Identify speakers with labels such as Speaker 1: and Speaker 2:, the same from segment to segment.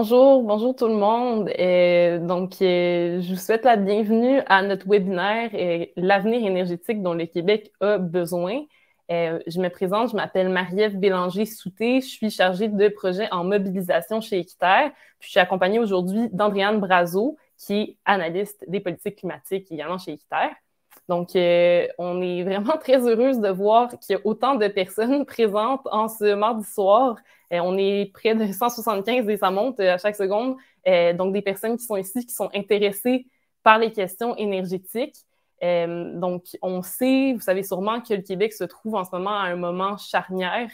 Speaker 1: Bonjour, bonjour tout le monde. Et donc, euh, je vous souhaite la bienvenue à notre webinaire euh, L'avenir énergétique dont le Québec a besoin. Euh, je me présente, je m'appelle Marie-Ève Bélanger-Souté, je suis chargée de projet en mobilisation chez Équiterre. je suis accompagnée aujourd'hui d'Andréane Brazo, qui est analyste des politiques climatiques également chez Équiterre. Donc, on est vraiment très heureuse de voir qu'il y a autant de personnes présentes en ce mardi soir euh, on est près de 175 et ça monte euh, à chaque seconde. Euh, donc, des personnes qui sont ici, qui sont intéressées par les questions énergétiques. donc, on sait, vous savez sûrement que le Québec se trouve en ce moment à un moment charnière.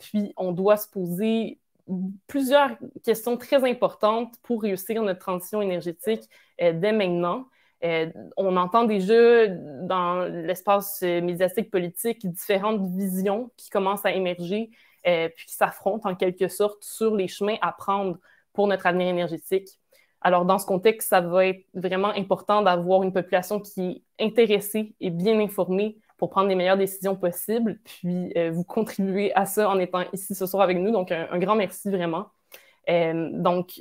Speaker 1: puis, on doit se poser plusieurs questions très importantes pour réussir notre transition énergétique dès maintenant. on entend déjà dans l'espace médiatique politique différentes visions qui commencent à émerger euh, puis qui s'affrontent en quelque sorte sur les chemins à prendre pour notre avenir énergétique. Alors, dans ce contexte, ça va être vraiment important d'avoir une population qui est intéressée et bien informée pour prendre les meilleures décisions possibles. Puis, euh, vous contribuer à ça en étant ici ce soir avec nous. Donc, un, grand merci vraiment. Euh, donc,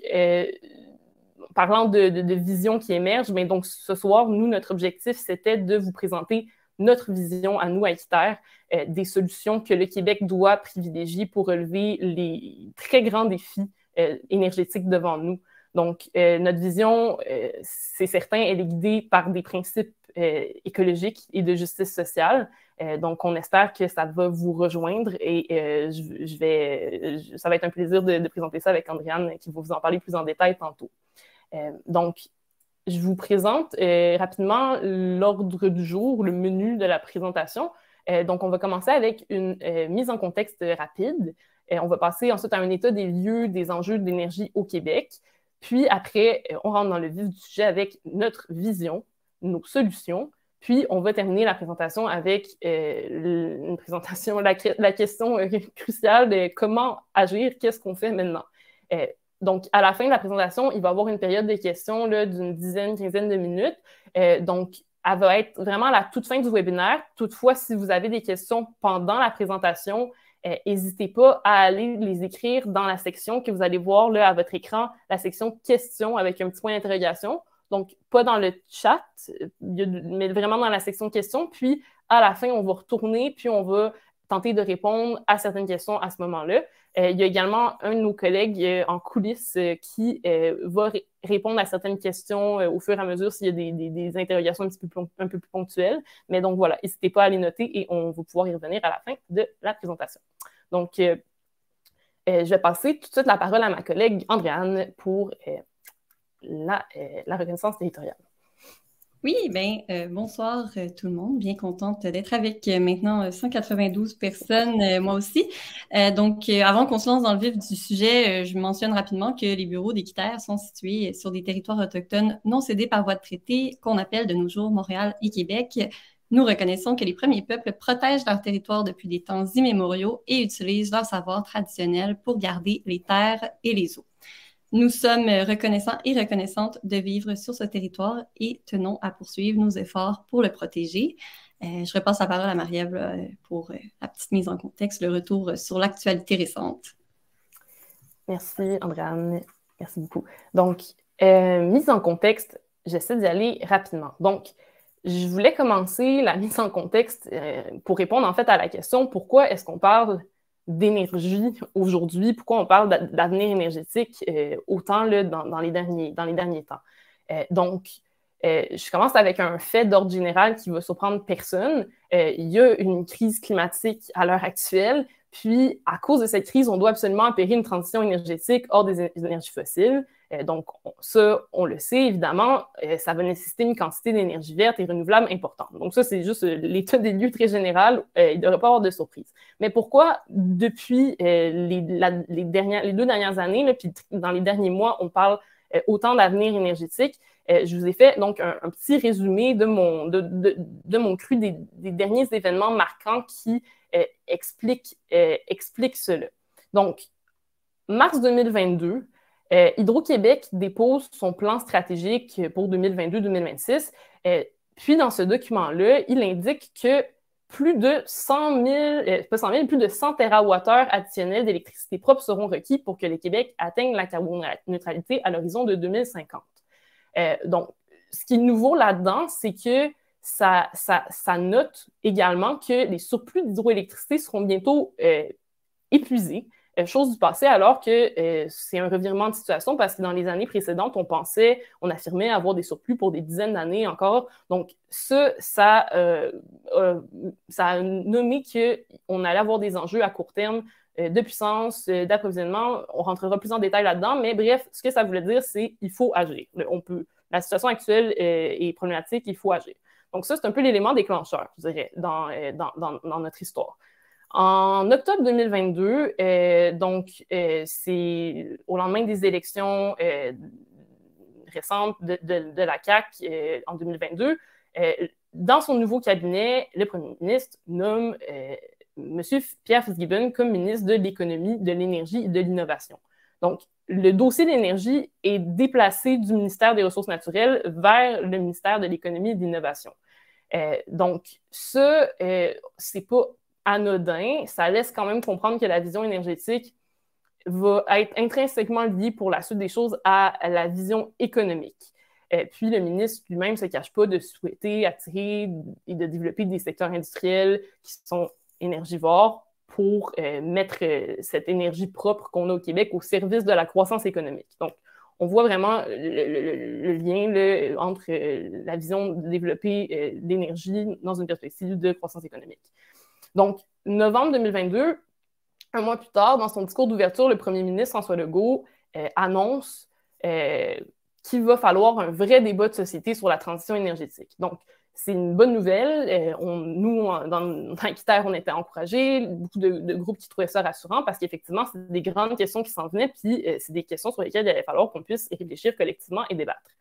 Speaker 1: parlant de, de, vision qui émerge, mais donc ce soir, nous, notre objectif, c'était de vous présenter notre vision à nous, à ITER, euh, des solutions que le Québec doit privilégier pour relever les très grands défis euh, énergétiques devant nous. Donc, euh, notre vision, c'est certain, elle est guidée par des principes écologiques et de justice sociale. donc, on espère que ça va vous rejoindre et je, vais, ça va être un plaisir de, de, présenter ça avec Andréane qui va vous en parler plus en détail tantôt. donc, je vous présente euh, rapidement l'ordre du jour, le menu de la présentation. Euh, donc, on va commencer avec une euh, mise en contexte rapide. on va passer ensuite à un état des lieux des enjeux de d'énergie au Québec. Puis après, on rentre dans le vif du sujet avec notre vision, nos solutions. Puis, on va terminer la présentation avec une présentation, la, la question cruciale de comment agir, qu'est-ce qu'on fait maintenant. Donc, à la fin de la présentation, il va y avoir une période de questions d'une dizaine, quinzaine de minutes. Euh, donc, elle va être vraiment à la toute fin du webinaire. Toutefois, si vous avez des questions pendant la présentation, euh, n'hésitez pas à aller les écrire dans la section que vous allez voir là, à votre écran, la section questions avec un petit point d'interrogation. Donc, pas dans le chat, euh, mais vraiment dans la section questions. Puis, à la fin, on va retourner, puis on va tenter de répondre à certaines questions à ce moment-là. Euh, il y a également un de nos collègues euh, en coulisses euh, qui va répondre à certaines questions au fur et à mesure s'il y a des, interrogations un peu plus, ponctuelles. Mais donc voilà, n'hésitez pas à les noter et on va pouvoir y revenir à la fin de la présentation. Donc, je vais passer tout de suite la parole à ma collègue Andréane pour la, la reconnaissance territoriale. Oui,
Speaker 2: ben euh, bonsoir euh, tout le monde. Bien contente d'être avec euh, maintenant 192 personnes, moi aussi. donc, avant qu'on se lance dans le vif du sujet, je mentionne rapidement que les bureaux d'équitaire sont situés sur des territoires autochtones non cédés par voie de traité qu'on appelle de nos jours Montréal et Québec. Nous reconnaissons que les premiers peuples protègent leur territoire depuis des temps immémoriaux et utilisent leur savoir traditionnel pour garder les terres et les eaux. Nous sommes reconnaissants et reconnaissantes de vivre sur ce territoire et tenons à poursuivre nos efforts pour le protéger. Euh, je repasse la parole à Marie-Ève euh, pour euh, la petite mise en contexte, le retour sur l'actualité récente.
Speaker 1: Merci, Andréane. Merci beaucoup. Donc, mise en contexte, j'essaie d'y aller rapidement. Donc, je voulais commencer la mise en contexte pour répondre en fait à la question pourquoi est-ce qu'on parle d'énergie aujourd'hui, pourquoi on parle d'avenir énergétique euh, autant là, dans, dans, les derniers, dans les derniers temps. Euh, donc, euh, je commence avec un fait d'ordre général qui va surprendre personne. il y a une crise climatique à l'heure actuelle, puis à cause de cette crise, on doit absolument opérer une transition énergétique hors des énergies fossiles. Euh, donc, ça, on le sait, évidemment, euh, ça va nécessiter une quantité d'énergie verte et renouvelable importante. Donc, ça, c'est juste euh, l'état des lieux très général. il ne devrait pas avoir de surprise. Mais pourquoi, depuis les, les, deux dernières années, puis dans les derniers mois, on parle autant d'avenir énergétique? je vous ai fait donc un, petit résumé de mon, de, mon cru des, derniers événements marquants qui expliquent cela. Donc, mars 2022, euh, Hydro-Québec dépose son plan stratégique pour 2022-2026. Euh, puis, dans ce document-là, il indique que plus de 100 000, euh, plus de 100 TWh additionnels d'électricité propre seront requis pour que le Québec atteigne la neutralité à l'horizon de 2050. donc, ce qui est nouveau là-dedans, c'est que ça, ça, note également que les surplus d'hydroélectricité seront bientôt épuisés euh, chose du passé, alors que euh, c'est un revirement de situation parce que dans les années précédentes, on pensait, on affirmait avoir des surplus pour des dizaines d'années encore. Donc, ce, ça, euh, ça a nommé qu'on allait avoir des enjeux à court terme de puissance, d'approvisionnement. On rentrera plus en détail là-dedans, mais bref, ce que ça voulait dire, c'est qu'il faut agir. On peut, la situation actuelle est problématique, il faut agir. Donc ça, c'est un peu l'élément déclencheur, je dirais, dans, notre histoire. En octobre 2022, euh, donc, euh, c'est au lendemain des élections euh, récentes de, la CAQ en 2022, dans son nouveau cabinet, le premier ministre nomme M. Pierre Fitzgibbon comme ministre de l'économie, de l'énergie et de l'innovation. Donc, le dossier de l'énergie est déplacé du ministère des Ressources naturelles vers le ministère de l'économie et de l'innovation. donc, ça, ce, c'est pas anodin, ça laisse quand même comprendre que la vision énergétique va être intrinsèquement liée pour la suite des choses à la vision économique. Et euh, puis le ministre lui-même ne se cache pas de souhaiter attirer et de développer des secteurs industriels qui sont énergivores pour euh, mettre euh, cette énergie propre qu'on a au Québec au service de la croissance économique. Donc, on voit vraiment le, lien entre la vision de développer l'énergie dans une perspective de croissance économique. Donc, novembre 2022, un mois plus tard, dans son discours d'ouverture, le premier ministre François Legault euh, annonce euh, qu'il va falloir un vrai débat de société sur la transition énergétique. Donc, c'est une bonne nouvelle. Euh, nous, dans Inquitaire, on était encouragés, beaucoup de, groupes qui trouvaient ça rassurant parce qu'effectivement, c'est des grandes questions qui s'en venaient, puis c'est des questions sur lesquelles il allait falloir qu'on puisse réfléchir collectivement et débattre.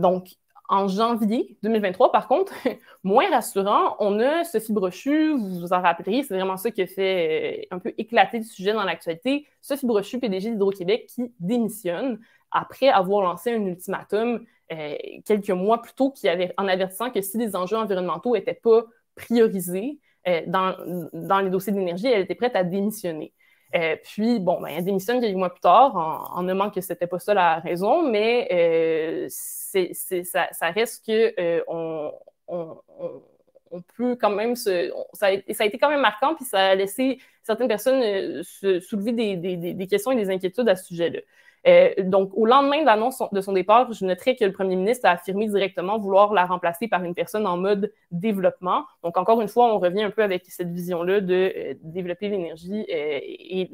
Speaker 1: donc, en janvier 2023, par contre, moins rassurant, on a Sophie Brochu, vous vous en rappelez, c'est vraiment ça qui a fait euh, un peu éclater le sujet dans l'actualité. Sophie Brochu, PDG d'Hydro-Québec, qui démissionne après avoir lancé un ultimatum euh, quelques mois plus tôt qui avait, en avertissant que si les enjeux environnementaux n'étaient pas priorisés euh, dans les dossiers d'énergie, elle était prête à démissionner. Euh, puis, bon, ben, elle démissionne quelques mois plus tard en, nommant que c'était pas ça la raison, mais euh, ça, ça, reste que euh, on, peut quand même se. ça, a, été quand même marquant, puis ça a laissé certaines personnes soulever des, questions et des inquiétudes à ce sujet-là. Euh, donc, au lendemain de l'annonce de son départ, je noterai que le premier ministre a affirmé directement vouloir la remplacer par une personne en mode développement. Donc, encore une fois, on revient un peu avec cette vision-là de euh, développer l'énergie euh, et,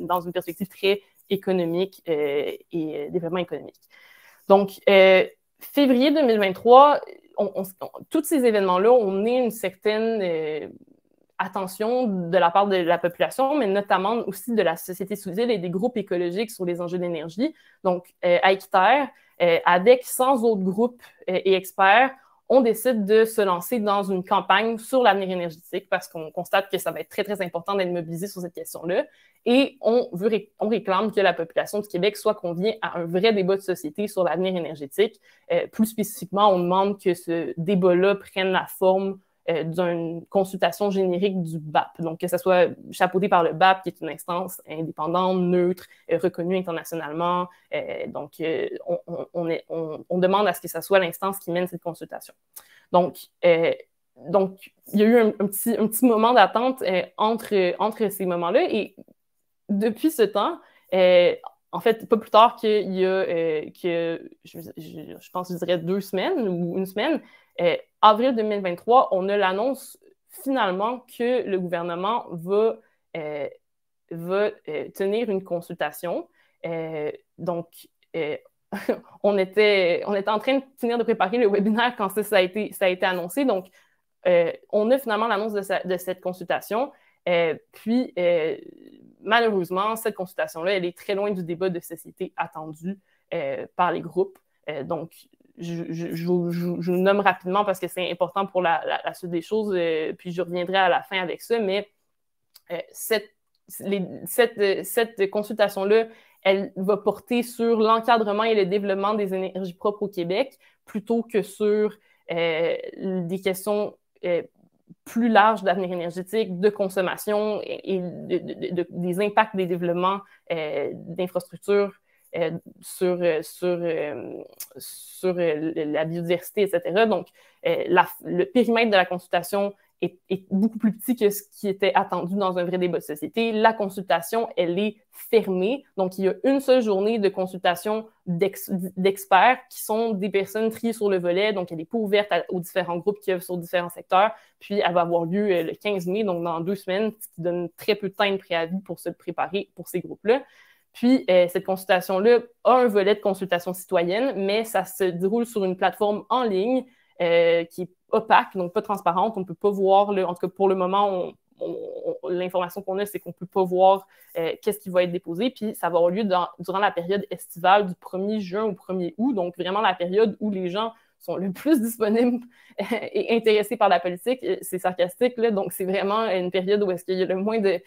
Speaker 1: dans une perspective très économique et développement économique. Donc, février 2023, tous ces événements-là ont mené une certaine attention de la part de la population, mais notamment aussi de la société civile et des groupes écologiques sur les enjeux d'énergie. Donc, à euh, Équiterre, euh, avec 100 autres groupes euh, et experts, on décide de se lancer dans une campagne sur l'avenir énergétique parce qu'on constate que ça va être très, très important d'être mobilisé sur cette question-là. Et on, veut on réclame que la population du Québec soit conviée à un vrai débat de société sur l'avenir énergétique. plus spécifiquement, on demande que ce débat-là prenne la forme euh, d'une consultation générique du BAP. Donc, que ce soit chapeauté par le BAP, qui est une instance indépendante, neutre, euh, reconnue internationalement. Euh, donc, on, demande à ce que ce soit l'instance qui mène cette consultation. Donc, donc il y a eu un, petit, un petit, moment d'attente entre, entre ces moments-là. Et depuis ce temps, en fait, pas plus tard qu'il y a, que, je, je, pense, je dirais deux semaines ou une semaine, euh, avril 2023, on a l'annonce finalement que le gouvernement va, euh, euh, tenir une consultation. donc, on, était, en train de finir de préparer le webinaire quand ça, a, été, annoncé. Donc, on a finalement l'annonce de, de cette consultation. puis, malheureusement, cette consultation-là, elle est très loin du débat de société attendu par les groupes. donc, je, vous nomme rapidement parce que c'est important pour la, suite des choses, euh, puis je reviendrai à la fin avec ça, mais euh, cette, consultation-là, elle va porter sur l'encadrement et le développement des énergies propres au Québec plutôt que sur euh, des questions plus larges d'avenir énergétique, de consommation et, des impacts des développements d'infrastructures euh, sur, euh, euh, la biodiversité, etc. Donc, le périmètre de la consultation est, beaucoup plus petit que ce qui était attendu dans un vrai débat de société. La consultation, elle est fermée. Donc, il y a une seule journée de consultation d'experts qui sont des personnes triées sur le volet. Donc, elle est pas ouverte aux différents groupes qui sont sur différents secteurs. Puis, elle va avoir lieu le 15 mai, donc dans deux semaines, ce qui donne très peu de temps de préavis pour se préparer pour ces groupes-là. Puis, euh, cette consultation-là a un volet de consultation citoyenne, mais ça se déroule sur une plateforme en ligne euh, qui est opaque, donc pas transparente. On ne peut pas voir, le, en tout cas pour le moment, l'information qu'on a, c'est qu'on ne peut pas voir euh, qu'est-ce qui va être déposé. Puis, ça va avoir lieu durant la période estivale du 1er juin au 1er août, donc vraiment la période où les gens sont le plus disponibles et intéressés par la politique. Euh, c'est sarcastique, donc c'est vraiment une période où est-ce qu'il y a le moins de,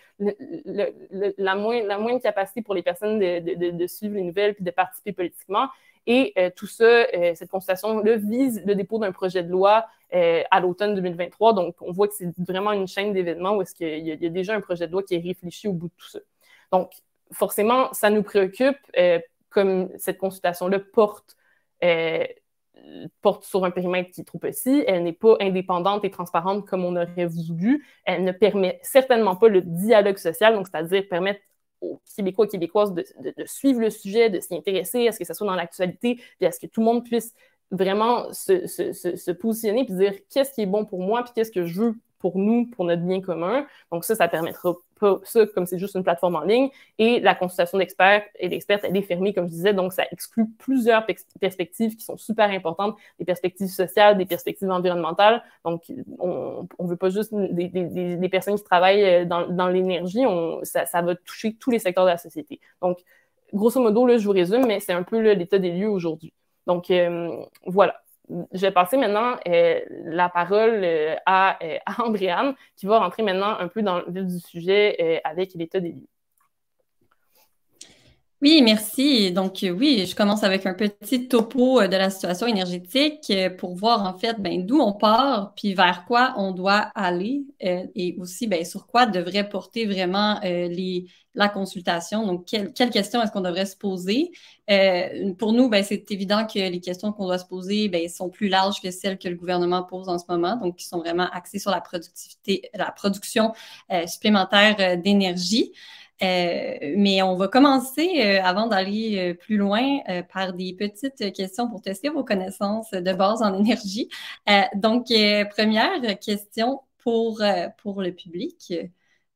Speaker 1: la, moins, moindre capacité pour les personnes de, suivre les nouvelles puis de participer politiquement. Et euh, tout ça, euh, cette consultation-là vise le dépôt d'un projet de loi à l'automne 2023. Donc, on voit que c'est vraiment une chaîne d'événements où est-ce qu'il y, y, a déjà un projet de loi qui est réfléchi au bout de tout ça. Donc, forcément, ça nous préoccupe comme cette consultation-là porte porte sur un périmètre qui est trop petit, elle n'est pas indépendante et transparente comme on aurait voulu, elle ne permet certainement pas le dialogue social, donc c'est-à-dire permettre aux Québécois et Québécoises de, suivre le sujet, de s'y intéresser, à ce que ça soit dans l'actualité, puis à ce que tout le monde puisse vraiment se, se positionner puis dire qu'est-ce qui est bon pour moi, puis qu'est-ce que je veux pour nous, pour notre bien commun. Donc ça, ça permettra pas ça, comme c'est juste une plateforme en ligne. Et la consultation d'experts et d'expertes, elle est fermée, comme je disais, donc ça exclut plusieurs perspectives qui sont super importantes, des perspectives sociales, des perspectives environnementales. Donc, on ne veut pas juste des, des, personnes qui travaillent euh, dans, dans l'énergie, ça, ça va toucher tous les secteurs de la société. Donc, grosso modo, là, je vous résume, mais c'est un peu l'état des lieux aujourd'hui. Donc, euh, voilà je vais passer maintenant euh, la parole euh, à, euh, à Andréane, qui va rentrer maintenant un peu dans le vif du sujet euh, avec l'état des lieux.
Speaker 2: Oui, merci. Donc euh, oui, je commence avec un petit topo euh, de la situation énergétique euh, pour voir en fait ben, d'où on part, puis vers quoi on doit aller et aussi ben, sur quoi devrait porter vraiment la consultation. Donc, quelles quelle questions est-ce qu'on devrait se poser? pour nous, ben, c'est évident que les questions qu'on doit se poser sont plus larges que celles que le gouvernement pose en ce moment, donc qui sont vraiment axées sur la productivité, la production supplémentaire d'énergie. Euh, mais on va commencer, euh, avant d'aller euh, plus loin, par des petites questions pour tester vos connaissances de base en énergie. donc, première question pour, pour le public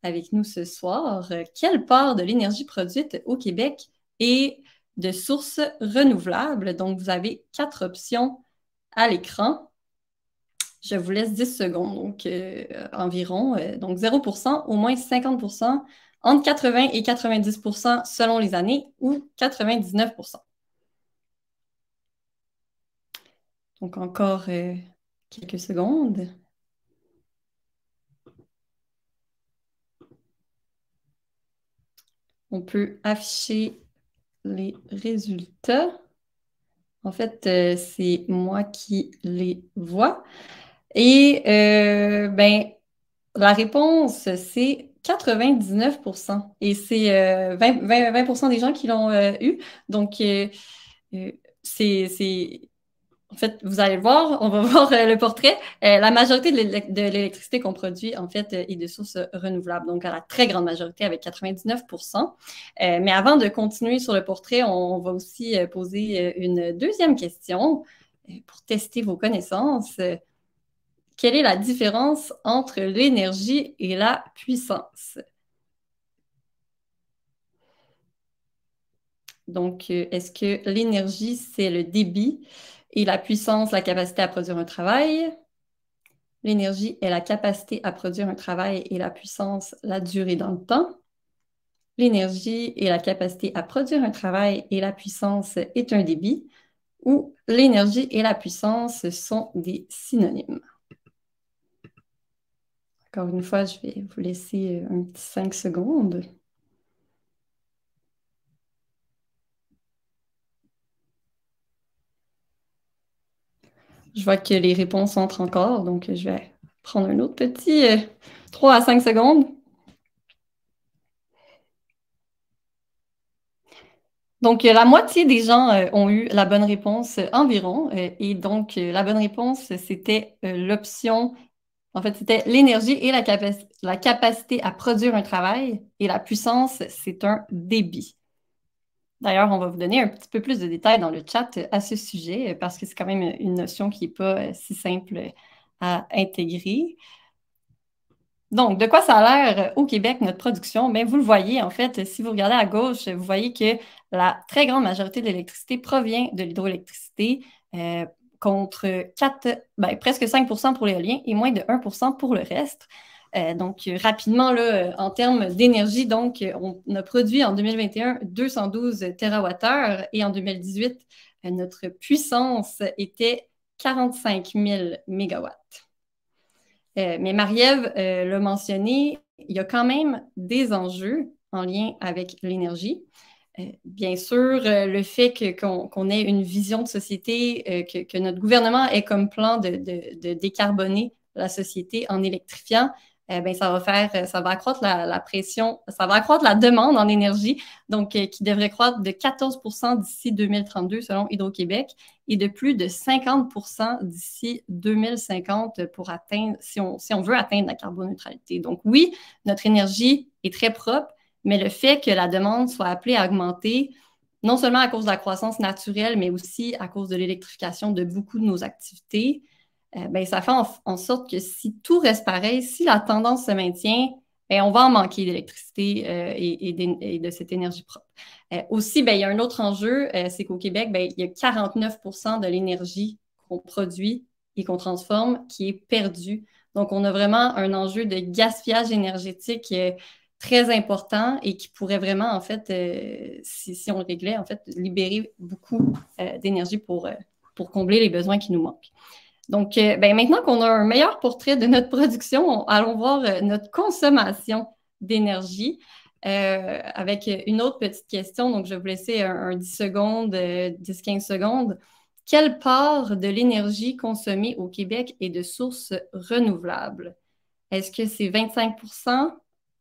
Speaker 2: avec nous ce soir. Quelle part de l'énergie produite au Québec est de sources renouvelables? Donc, vous avez quatre options à l'écran. Je vous laisse 10 secondes, donc environ. donc, 0 au moins 50 entre 80 et 90 selon les années ou 99 Donc encore euh, quelques secondes. On peut afficher les résultats. En fait, euh, c'est moi qui les vois. Et euh, ben, la réponse, c'est 99 Et c'est 20, euh, des gens qui l'ont euh, eu. Donc, euh, c'est. En fait, vous allez le voir, on va voir le portrait. la majorité de l'électricité qu'on produit, en fait, est de sources renouvelables, donc à la très grande majorité, avec 99 Mais avant de continuer sur le portrait, on, va aussi poser une deuxième question pour tester vos connaissances. Quelle est la différence entre l'énergie et la puissance? Donc, euh, est-ce que l'énergie, c'est le débit et la puissance, la capacité à produire un travail? L'énergie est la capacité à produire un travail et la puissance, la durée dans le temps. L'énergie est la capacité à produire un travail et la puissance est un débit. Ou l'énergie et la puissance sont des synonymes. Encore une fois, je vais vous laisser euh, un petit 5 secondes. Je vois que les réponses entrent encore, donc je vais prendre un autre petit 3 euh, à 5 secondes. Donc, euh, la moitié des gens ont eu la bonne réponse environ. et donc, la bonne réponse, c'était l'option en fait, c'était l'énergie et la, capacité à produire un travail et la puissance, c'est un débit. D'ailleurs, on va vous donner un petit peu plus de détails dans le chat à ce sujet parce que c'est quand même une notion qui n'est pas si simple à intégrer. Donc, de quoi ça a l'air au Québec, notre production? Bien, vous le voyez, en fait, si vous regardez à gauche, vous voyez que la très grande majorité de l'électricité provient de l'hydroélectricité. Euh, contre ben, presque 5 pour l'éolien et moins de 1 pour le reste. Euh, donc, rapidement, euh, en termes d'énergie, donc, on a produit en 2021 212 TWh et en 2018, euh, notre puissance était 45 000 MW. mais Marie-Ève l'a mentionné, il y a quand même des enjeux en lien avec l'énergie. Euh, bien sûr, euh, le fait qu'on ait une vision de société, euh, que, notre gouvernement ait comme plan de, décarboner la société en électrifiant, ben, ça va faire, ça va accroître la, pression, ça va accroître la demande en énergie, donc qui devrait croître de 14 d'ici 2032 selon Hydro-Québec et de plus de 50 d'ici 2050 pour atteindre, si on veut atteindre la carboneutralité. Donc oui, notre énergie est très propre, mais le fait que la demande soit appelée à augmenter, non seulement à cause de la croissance naturelle, mais aussi à cause de l'électrification de beaucoup de nos activités, euh, ben, ça fait en, sorte que si tout reste pareil, si la tendance se maintient, ben, on va en manquer d'électricité euh, et, de cette énergie propre. Euh, aussi, ben, il y a un autre enjeu, c'est qu'au Québec, ben, il y a 49 de l'énergie qu'on produit et qu'on transforme qui est perdue. Donc, on a vraiment un enjeu de gaspillage énergétique très important et qui pourrait vraiment, en fait, euh, si, on réglait, en fait, libérer beaucoup euh, d'énergie pour, euh, pour combler les besoins qui nous manquent. Donc, ben, maintenant qu'on a un meilleur portrait de notre production, allons voir notre consommation d'énergie avec une autre petite question. Donc, je vais vous laisser un, 10 secondes, 10-15 secondes. Quelle part de l'énergie consommée au Québec est de source renouvelable? Est-ce que c'est 25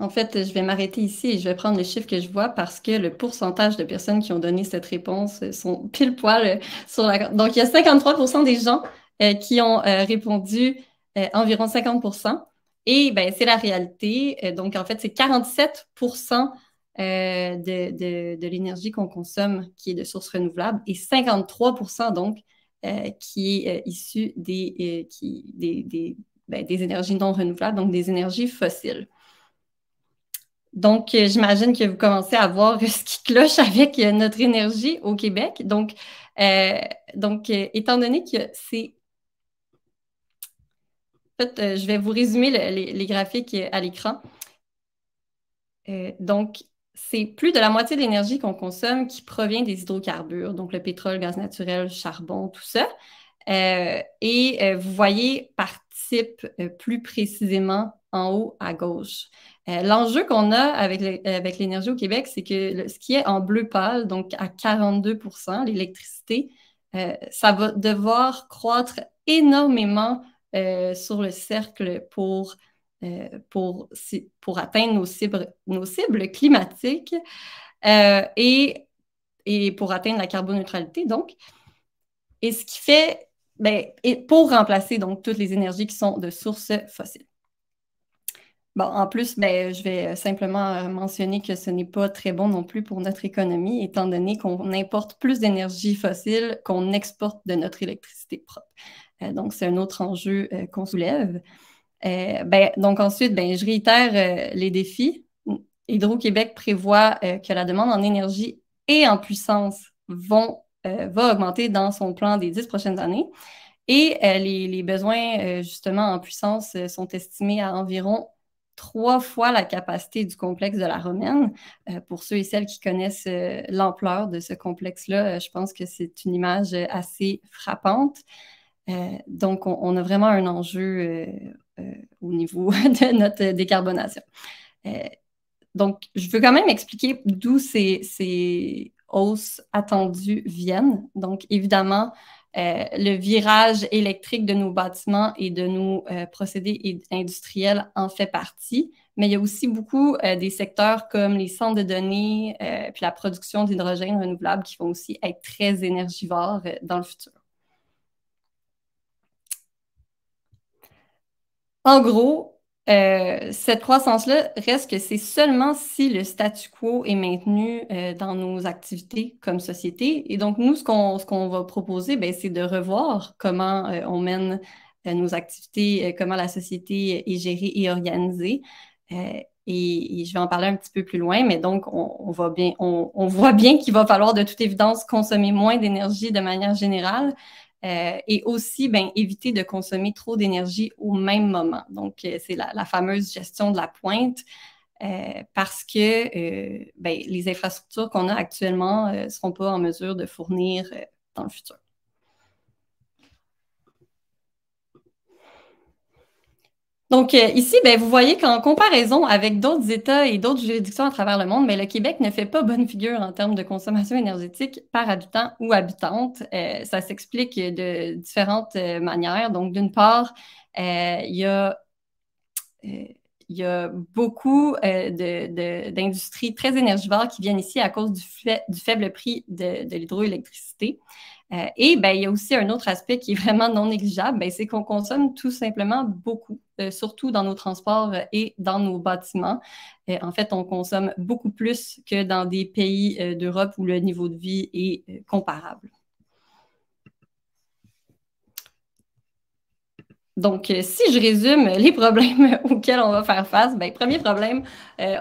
Speaker 2: En fait, je vais m'arrêter ici et je vais prendre les chiffres que je vois parce que le pourcentage de personnes qui ont donné cette réponse euh, sont pile poil euh, sur la. Donc, il y a 53 des gens euh, qui ont répondu environ 50 Et ben, c'est la réalité. donc, en fait, c'est 47 de, l'énergie qu'on consomme qui est de source renouvelables et 53 donc qui est issu des, ben, des énergies non renouvelables, donc des énergies fossiles. Donc, euh, j'imagine que vous commencez à voir ce qui cloche avec euh, notre énergie au Québec. Donc, euh, étant donné que c'est... En fait, je vais vous résumer les, graphiques à l'écran. donc, c'est plus de la moitié de l'énergie qu'on consomme qui provient des hydrocarbures, donc le pétrole, gaz naturel, le charbon, tout ça. et vous voyez par type plus précisément en haut à gauche. Euh, l'enjeu qu'on a avec l'énergie au Québec, c'est que ce qui est en bleu pâle, donc à 42 l'électricité, euh, ça va devoir croître énormément euh, sur le cercle pour, pour, atteindre nos cibles, nos cibles climatiques et, et pour atteindre la carboneutralité, donc. Et ce qui fait, ben, pour remplacer donc toutes les énergies qui sont de sources fossiles en plus, ben, je vais euh, simplement euh, mentionner que ce n'est pas très bon non plus pour notre économie, étant donné qu'on importe plus d'énergie fossile qu'on exporte de notre électricité propre. Euh, donc, c'est un autre enjeu qu'on soulève. Ben, donc, ensuite, ben, je réitère les défis. Hydro-Québec prévoit que la demande en énergie et en puissance vont, va augmenter dans son plan des dix prochaines années. Et les, besoins, justement, en puissance sont estimés à environ trois fois la capacité du complexe de la Romaine. Euh, pour ceux et celles qui connaissent euh, l'ampleur de ce complexe-là, euh, je pense que c'est une image assez frappante. donc, on, a vraiment un enjeu au niveau de notre décarbonation. donc, je veux quand même expliquer d'où ces hausses attendues viennent. Donc, évidemment, euh, le virage électrique de nos bâtiments et de nos euh, procédés industriels en fait partie. Mais il y a aussi beaucoup euh, des secteurs comme les centres de données, puis la production d'hydrogène renouvelable qui vont aussi être très énergivores dans le futur. En gros, euh, cette croissance-là reste que c'est seulement si le statu quo est maintenu euh, dans nos activités comme société. Et donc, nous, ce qu'on va proposer, ben, c'est de revoir comment euh, on mène nos activités, comment la société est gérée et organisée. Et, je vais en parler un petit peu plus loin, mais donc, on voit bien qu'il va falloir de toute évidence consommer moins d'énergie de manière générale, euh, et aussi, ben, éviter de consommer trop d'énergie au même moment. Donc, euh, c'est la, fameuse gestion de la pointe. Euh, parce que ben, les infrastructures qu'on a actuellement ne seront pas en mesure de fournir dans le futur. Donc euh, ici, ben, vous voyez qu'en comparaison avec d'autres États et d'autres juridictions à travers le monde, ben, le Québec ne fait pas bonne figure en termes de consommation énergétique par habitant ou habitante. Euh, ça s'explique de différentes euh, manières. Donc d'une part, il y a... a beaucoup d'industries très énergivores qui viennent ici à cause du, faible prix de l'hydroélectricité. Euh, et ben, il y a aussi un autre aspect qui est vraiment non négligeable, ben, c'est qu'on consomme tout simplement beaucoup, euh, surtout dans nos transports euh, et dans nos bâtiments. en fait, on consomme beaucoup plus que dans des pays d'Europe où le niveau de vie est comparable. Donc, si je résume les problèmes auxquels on va faire face, ben, premier problème,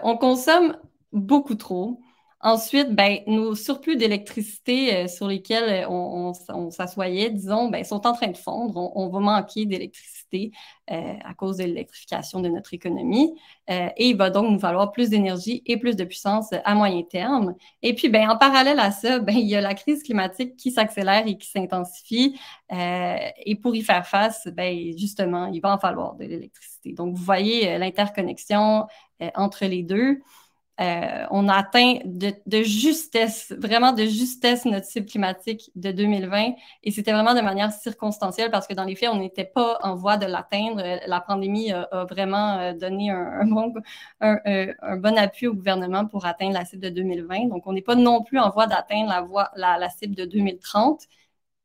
Speaker 2: on consomme beaucoup trop. Ensuite, ben, nos surplus d'électricité euh, sur lesquels euh, on, s'assoyait, disons, ben, sont en train de fondre. On, va manquer d'électricité euh, à cause de l'électrification de notre économie. et il va donc nous falloir plus d'énergie et plus de puissance à moyen terme. Et puis, ben, en parallèle à ça, il y a la crise climatique qui s'accélère et qui s'intensifie. et pour y faire face, justement, il va en falloir de l'électricité. Donc, vous voyez l'interconnexion entre les deux. Euh, on a atteint de, justesse, vraiment de justesse notre cible climatique de 2020. Et c'était vraiment de manière circonstancielle parce que dans les faits, on n'était pas en voie de l'atteindre. Euh, la pandémie a, vraiment euh, donné un, bon, un, bon, appui au gouvernement pour atteindre la cible de 2020. Donc, on n'est pas non plus en voie d'atteindre la, la, cible de 2030.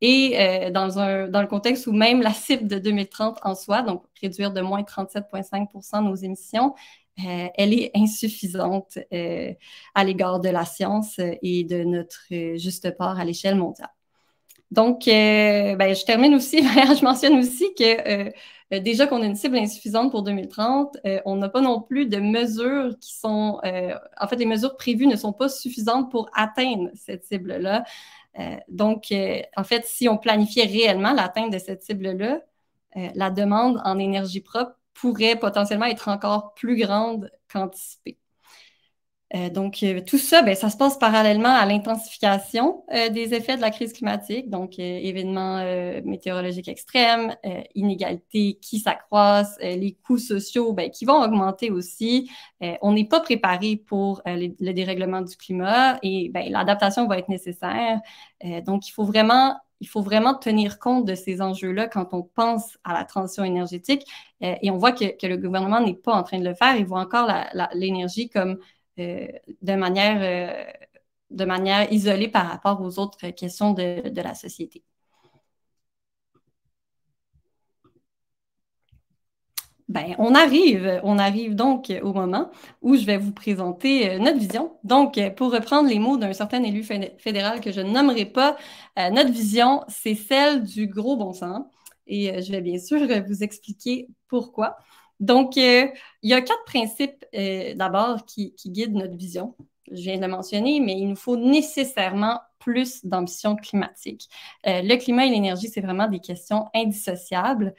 Speaker 2: Et dans, un, dans le contexte où même la cible de 2030 en soi, donc réduire de moins 37,5 nos émissions, euh, elle est insuffisante euh, à l'égard de la science et de notre euh, juste part à l'échelle mondiale. Donc, ben, je termine aussi, je mentionne aussi que déjà qu'on a une cible insuffisante pour 2030, on n'a pas non plus de mesures qui sont, en fait, les mesures prévues ne sont pas suffisantes pour atteindre cette cible-là. donc, en fait, si on planifiait réellement l'atteinte de cette cible-là, la demande en énergie propre pourrait potentiellement être encore plus grande qu'anticipée. Euh, donc, euh, tout ça, ben, ça se passe parallèlement à l'intensification euh, des effets de la crise climatique, donc événements météorologiques extrêmes, inégalités qui s'accroissent, les coûts sociaux ben, qui vont augmenter aussi. on n'est pas préparé pour le dérèglement du climat et ben, l'adaptation va être nécessaire. donc, il faut vraiment il faut vraiment tenir compte de ces enjeux-là quand on pense à la transition énergétique. Euh, et on voit que, le gouvernement n'est pas en train de le faire. Il voit encore l'énergie comme euh, de, manière, euh, de manière isolée par rapport aux autres questions de la société. Ben, on arrive, on arrive donc au moment où je vais vous présenter euh, notre vision. Donc, euh, pour reprendre les mots d'un certain élu fédéral que je nommerai pas, euh, notre vision, c'est celle du gros bon sens. Et je vais bien sûr vous expliquer pourquoi. Donc, il y a quatre principes d'abord qui, guident notre vision je viens de le mentionner, mais il nous faut nécessairement plus d'ambition climatique. le climat et l'énergie, c'est vraiment des questions indissociables.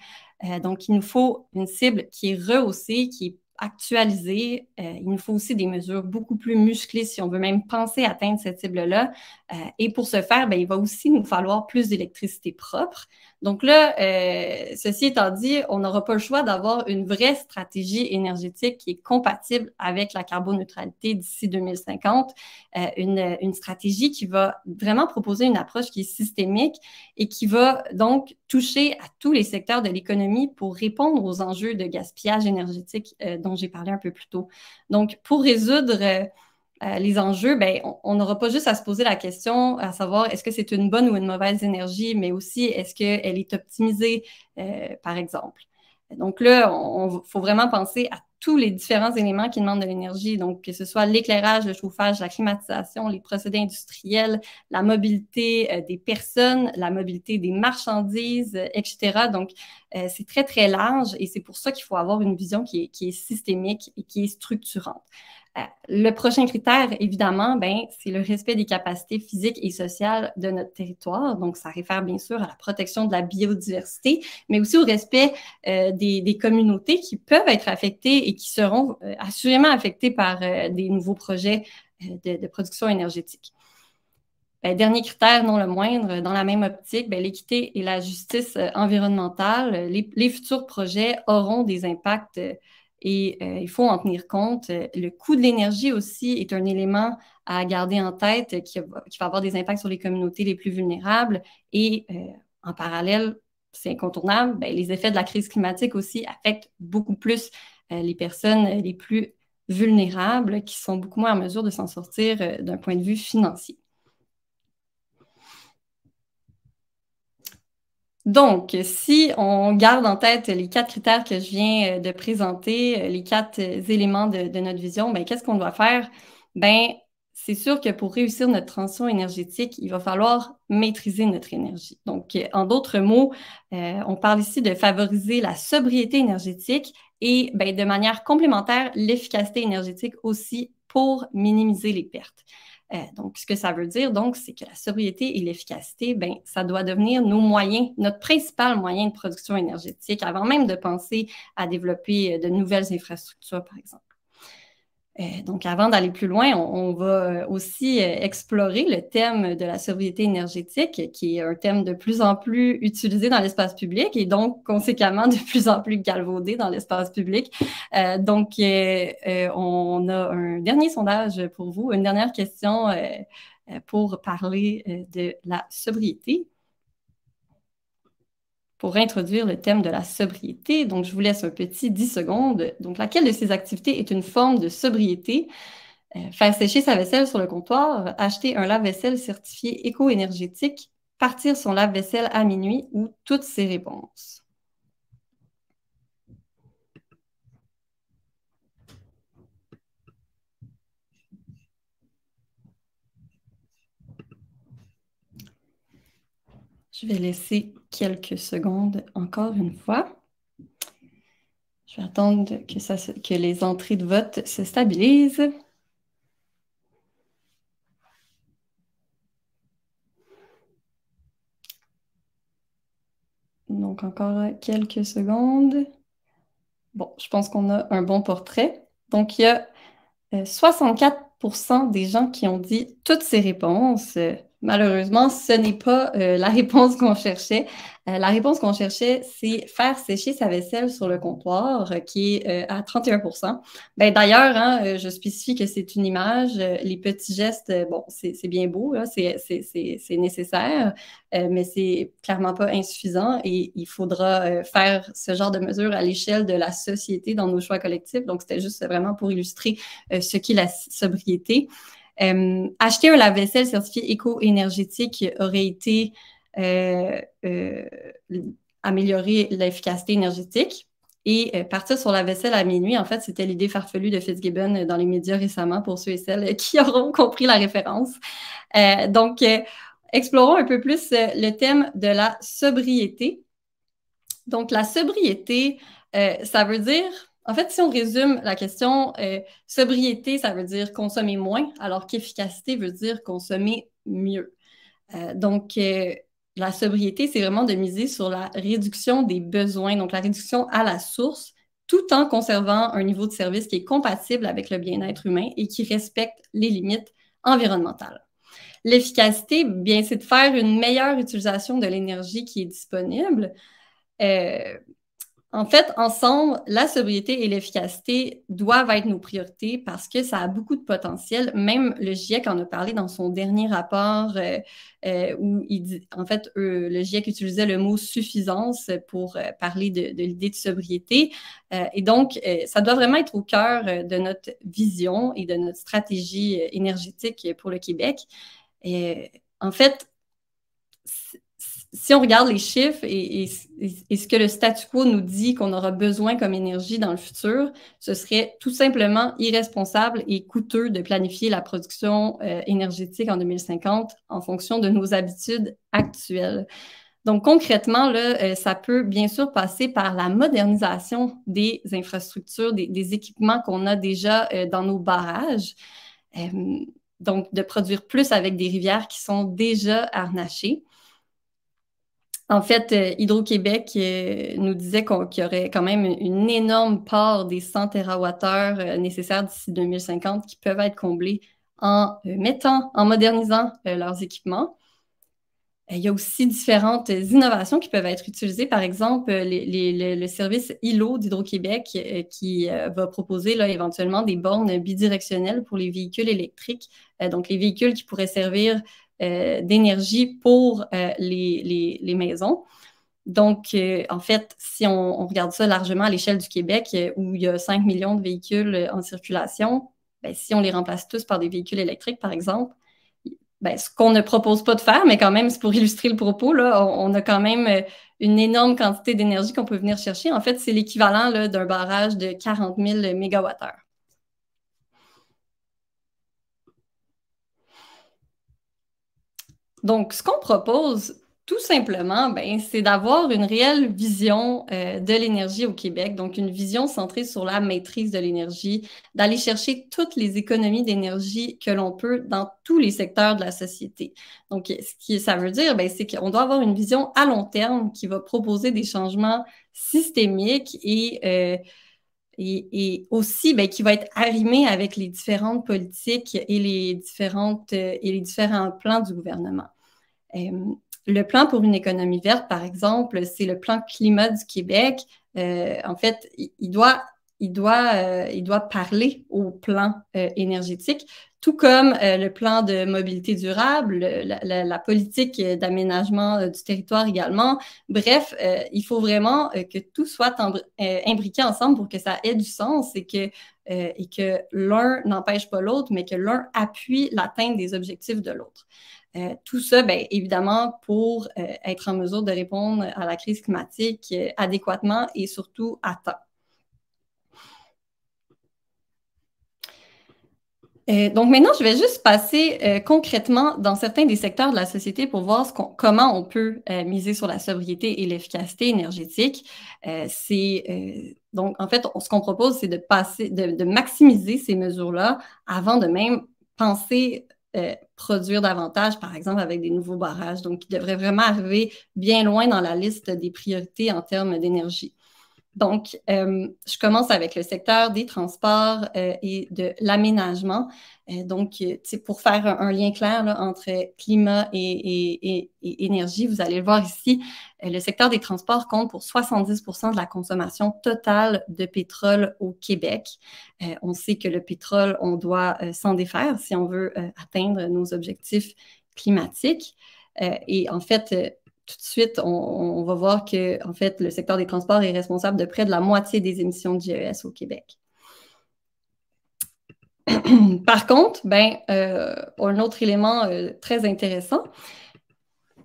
Speaker 2: Euh, donc, il nous faut une cible qui est rehaussée, qui est actualisée. Euh, il nous faut aussi des mesures beaucoup plus musclées si on veut même penser atteindre cette cible-là. Euh, et pour ce faire, ben, il va aussi nous falloir plus d'électricité propre. Donc là, ceci étant dit, on n'aura pas le choix d'avoir une vraie stratégie énergétique qui est compatible avec la carboneutralité d'ici 2050, une stratégie qui va vraiment proposer une approche qui est systémique et qui va donc toucher à tous les secteurs de l'économie pour répondre aux enjeux de gaspillage énergétique euh, dont j'ai parlé un peu plus tôt. Donc, pour résoudre euh, euh, les enjeux, ben, on n'aura pas juste à se poser la question à savoir est-ce que c'est une bonne ou une mauvaise énergie, mais aussi est-ce qu'elle est optimisée, par exemple. Donc là, il faut vraiment penser à tous les différents éléments qui demandent de l'énergie, donc que ce soit l'éclairage, le chauffage, la climatisation, les procédés industriels, la mobilité euh, des personnes, la mobilité des marchandises, euh, etc. Donc, euh, c'est très, très large et c'est pour ça qu'il faut avoir une vision qui est systémique et qui est structurante. Euh, le prochain critère, évidemment, ben, c'est le respect des capacités physiques et sociales de notre territoire. Donc, ça réfère bien sûr à la protection de la biodiversité, mais aussi au respect euh, des, communautés qui peuvent être affectées et qui seront euh, assurément affectées par des nouveaux projets de, production énergétique. Ben, dernier critère, non le moindre, dans la même optique, ben, l'équité et la justice environnementale. les, futurs projets auront des impacts et euh, il faut en tenir compte. Euh, le coût de l'énergie aussi est un élément à garder en tête euh, qui, va avoir des impacts sur les communautés les plus vulnérables et en parallèle, c'est incontournable, ben, les effets de la crise climatique aussi affectent beaucoup plus les personnes les plus vulnérables qui sont beaucoup moins en mesure de s'en sortir d'un point de vue financier. Donc, si on garde en tête les quatre critères que je viens euh, de présenter, euh, les quatre euh, éléments de, notre vision, ben, qu'est-ce qu'on doit faire? Ben, c'est sûr que pour réussir notre transition énergétique, il va falloir maîtriser notre énergie. Donc, en d'autres mots, on parle ici de favoriser la sobriété énergétique et ben, de manière complémentaire, l'efficacité énergétique aussi pour minimiser les pertes. Euh, donc, ce que ça veut dire, donc, c'est que la sobriété et l'efficacité, ben, ça doit devenir nos moyens, notre principal moyen de production énergétique, avant même de penser à développer euh, de nouvelles infrastructures, par exemple. Euh, donc, avant d'aller plus loin, on, va euh, aussi euh, explorer le thème de la sobriété énergétique, qui est un thème de plus en plus utilisé dans l'espace public et donc conséquemment de plus en plus galvaudé dans l'espace public. donc, on a un dernier sondage pour vous, une dernière question pour parler de la sobriété pour introduire le thème de la sobriété. Donc, je vous laisse un petit 10 secondes. Donc, laquelle de ces activités est une forme de sobriété? Euh, faire sécher sa vaisselle sur le comptoir, acheter un lave-vaisselle certifié éco-énergétique, partir son lave-vaisselle à minuit ou toutes ces réponses. Je vais laisser quelques secondes encore une fois. Je vais attendre que, ça, que les entrées de vote se stabilisent. Donc encore quelques secondes. Bon, je pense qu'on a un bon portrait. Donc il y a 64 euh, des gens qui ont dit toutes ces réponses. Malheureusement, ce n'est pas euh, la réponse qu'on cherchait. Euh, la réponse qu'on cherchait, c'est faire sécher sa vaisselle sur le comptoir, euh, qui est à 31 ben, D'ailleurs, hein, je spécifie que c'est une image. les petits gestes, bon, c'est bien beau, c'est nécessaire, mais c'est clairement pas insuffisant et il faudra faire ce genre de mesures à l'échelle de la société dans nos choix collectifs. Donc, c'était juste vraiment pour illustrer ce qu'est la sobriété. Euh, acheter un lave-vaisselle certifié éco-énergétique aurait été euh, euh, améliorer l'efficacité énergétique. Et partir sur la vaisselle à minuit, en fait, c'était l'idée farfelue de Fitzgibbon dans les médias récemment pour ceux et celles qui auront compris la référence. donc, explorons un peu plus le thème de la sobriété. Donc, la sobriété, ça veut dire en fait, si on résume la question, euh, sobriété, ça veut dire consommer moins, alors qu'efficacité veut dire consommer mieux. Euh, donc, euh, la sobriété, c'est vraiment de miser sur la réduction des besoins, donc la réduction à la source, tout en conservant un niveau de service qui est compatible avec le bien-être humain et qui respecte les limites environnementales. L'efficacité, bien, c'est de faire une meilleure utilisation de l'énergie qui est disponible. Euh, en fait, ensemble, la sobriété et l'efficacité doivent être nos priorités parce que ça a beaucoup de potentiel. Même le GIEC en a parlé dans son dernier rapport euh, euh, où en fait, le GIEC utilisait le mot suffisance pour euh, parler de, de l'idée de sobriété. et donc, ça doit vraiment être au cœur de notre vision et de notre stratégie énergétique pour le Québec. en fait, si on regarde les chiffres et, ce que le statu quo nous dit qu'on aura besoin comme énergie dans le futur, ce serait tout simplement irresponsable et coûteux de planifier la production euh, énergétique en 2050 en fonction de nos habitudes actuelles. Donc concrètement, là, euh, ça peut bien sûr passer par la modernisation des infrastructures, des, équipements qu'on a déjà euh, dans nos barrages. donc de produire plus avec des rivières qui sont déjà harnachées en fait, euh, Hydro-Québec euh, nous disait qu'il y aurait quand même une énorme part des 100 TWh euh, nécessaires d'ici 2050 qui peuvent être comblés en mettant, en modernisant leurs équipements. Il y a aussi différentes innovations qui peuvent être utilisées. Par exemple, le service ILO d'Hydro-Québec qui va proposer éventuellement des bornes bidirectionnelles pour les véhicules électriques. Donc, les véhicules qui pourraient servir euh, d'énergie pour euh, les, maisons. Donc, euh, en fait, si on, regarde ça largement à l'échelle du Québec, où il y a 5 millions de véhicules en circulation, ben, si on les remplace tous par des véhicules électriques, par exemple, ben, ce qu'on ne propose pas de faire, mais quand même, c'est pour illustrer le propos, là, on, a quand même une énorme quantité d'énergie qu'on peut venir chercher. En fait, c'est l'équivalent d'un barrage de 40 000 MWh. Donc, ce qu'on propose, tout simplement, ben, c'est d'avoir une réelle vision euh, de l'énergie au Québec, donc une vision centrée sur la maîtrise de l'énergie, d'aller chercher toutes les économies d'énergie que l'on peut dans tous les secteurs de la société. Donc, ce que ça veut dire, ben, c'est qu'on doit avoir une vision à long terme qui va proposer des changements systémiques et euh, et, aussi ben, qui va être arrimé avec les différentes politiques et les, différentes, euh, et les différents plans du gouvernement. Euh, le plan pour une économie verte, par exemple, c'est le plan climat du Québec. Euh, en fait, il doit il doit, euh, il doit parler au plan euh, énergétique, tout comme euh, le plan de mobilité durable, la, politique d'aménagement du territoire également. Bref, il faut vraiment que tout soit imbriqué ensemble pour que ça ait du sens et que, et que l'un n'empêche pas l'autre, mais que l'un appuie l'atteinte des objectifs de l'autre. tout ça, bien évidemment, pour être en mesure de répondre à la crise climatique adéquatement et surtout à temps. Euh, donc maintenant, je vais juste passer euh, concrètement dans certains des secteurs de la société pour voir comment on peut euh, miser sur la sobriété et l'efficacité énergétique. donc en fait ce qu'on propose, c'est de passer, de, maximiser ces mesures-là avant de même penser produire davantage, par exemple avec des nouveaux barrages, donc qui devraient vraiment arriver bien loin dans la liste des priorités en termes d'énergie. Donc, euh, je commence avec le secteur des transports euh, et de l'aménagement. Euh, donc, pour faire un, lien clair entre climat et, et, énergie, vous allez le voir ici, le secteur des transports compte pour 70 de la consommation totale de pétrole au Québec. on sait que le pétrole, on doit s'en défaire si on veut atteindre nos objectifs climatiques. et en fait, tout de suite, on, va voir que, en fait, le secteur des transports est responsable de près de la moitié des émissions de GES au Québec. Par contre, ben, euh, un autre élément euh, très intéressant,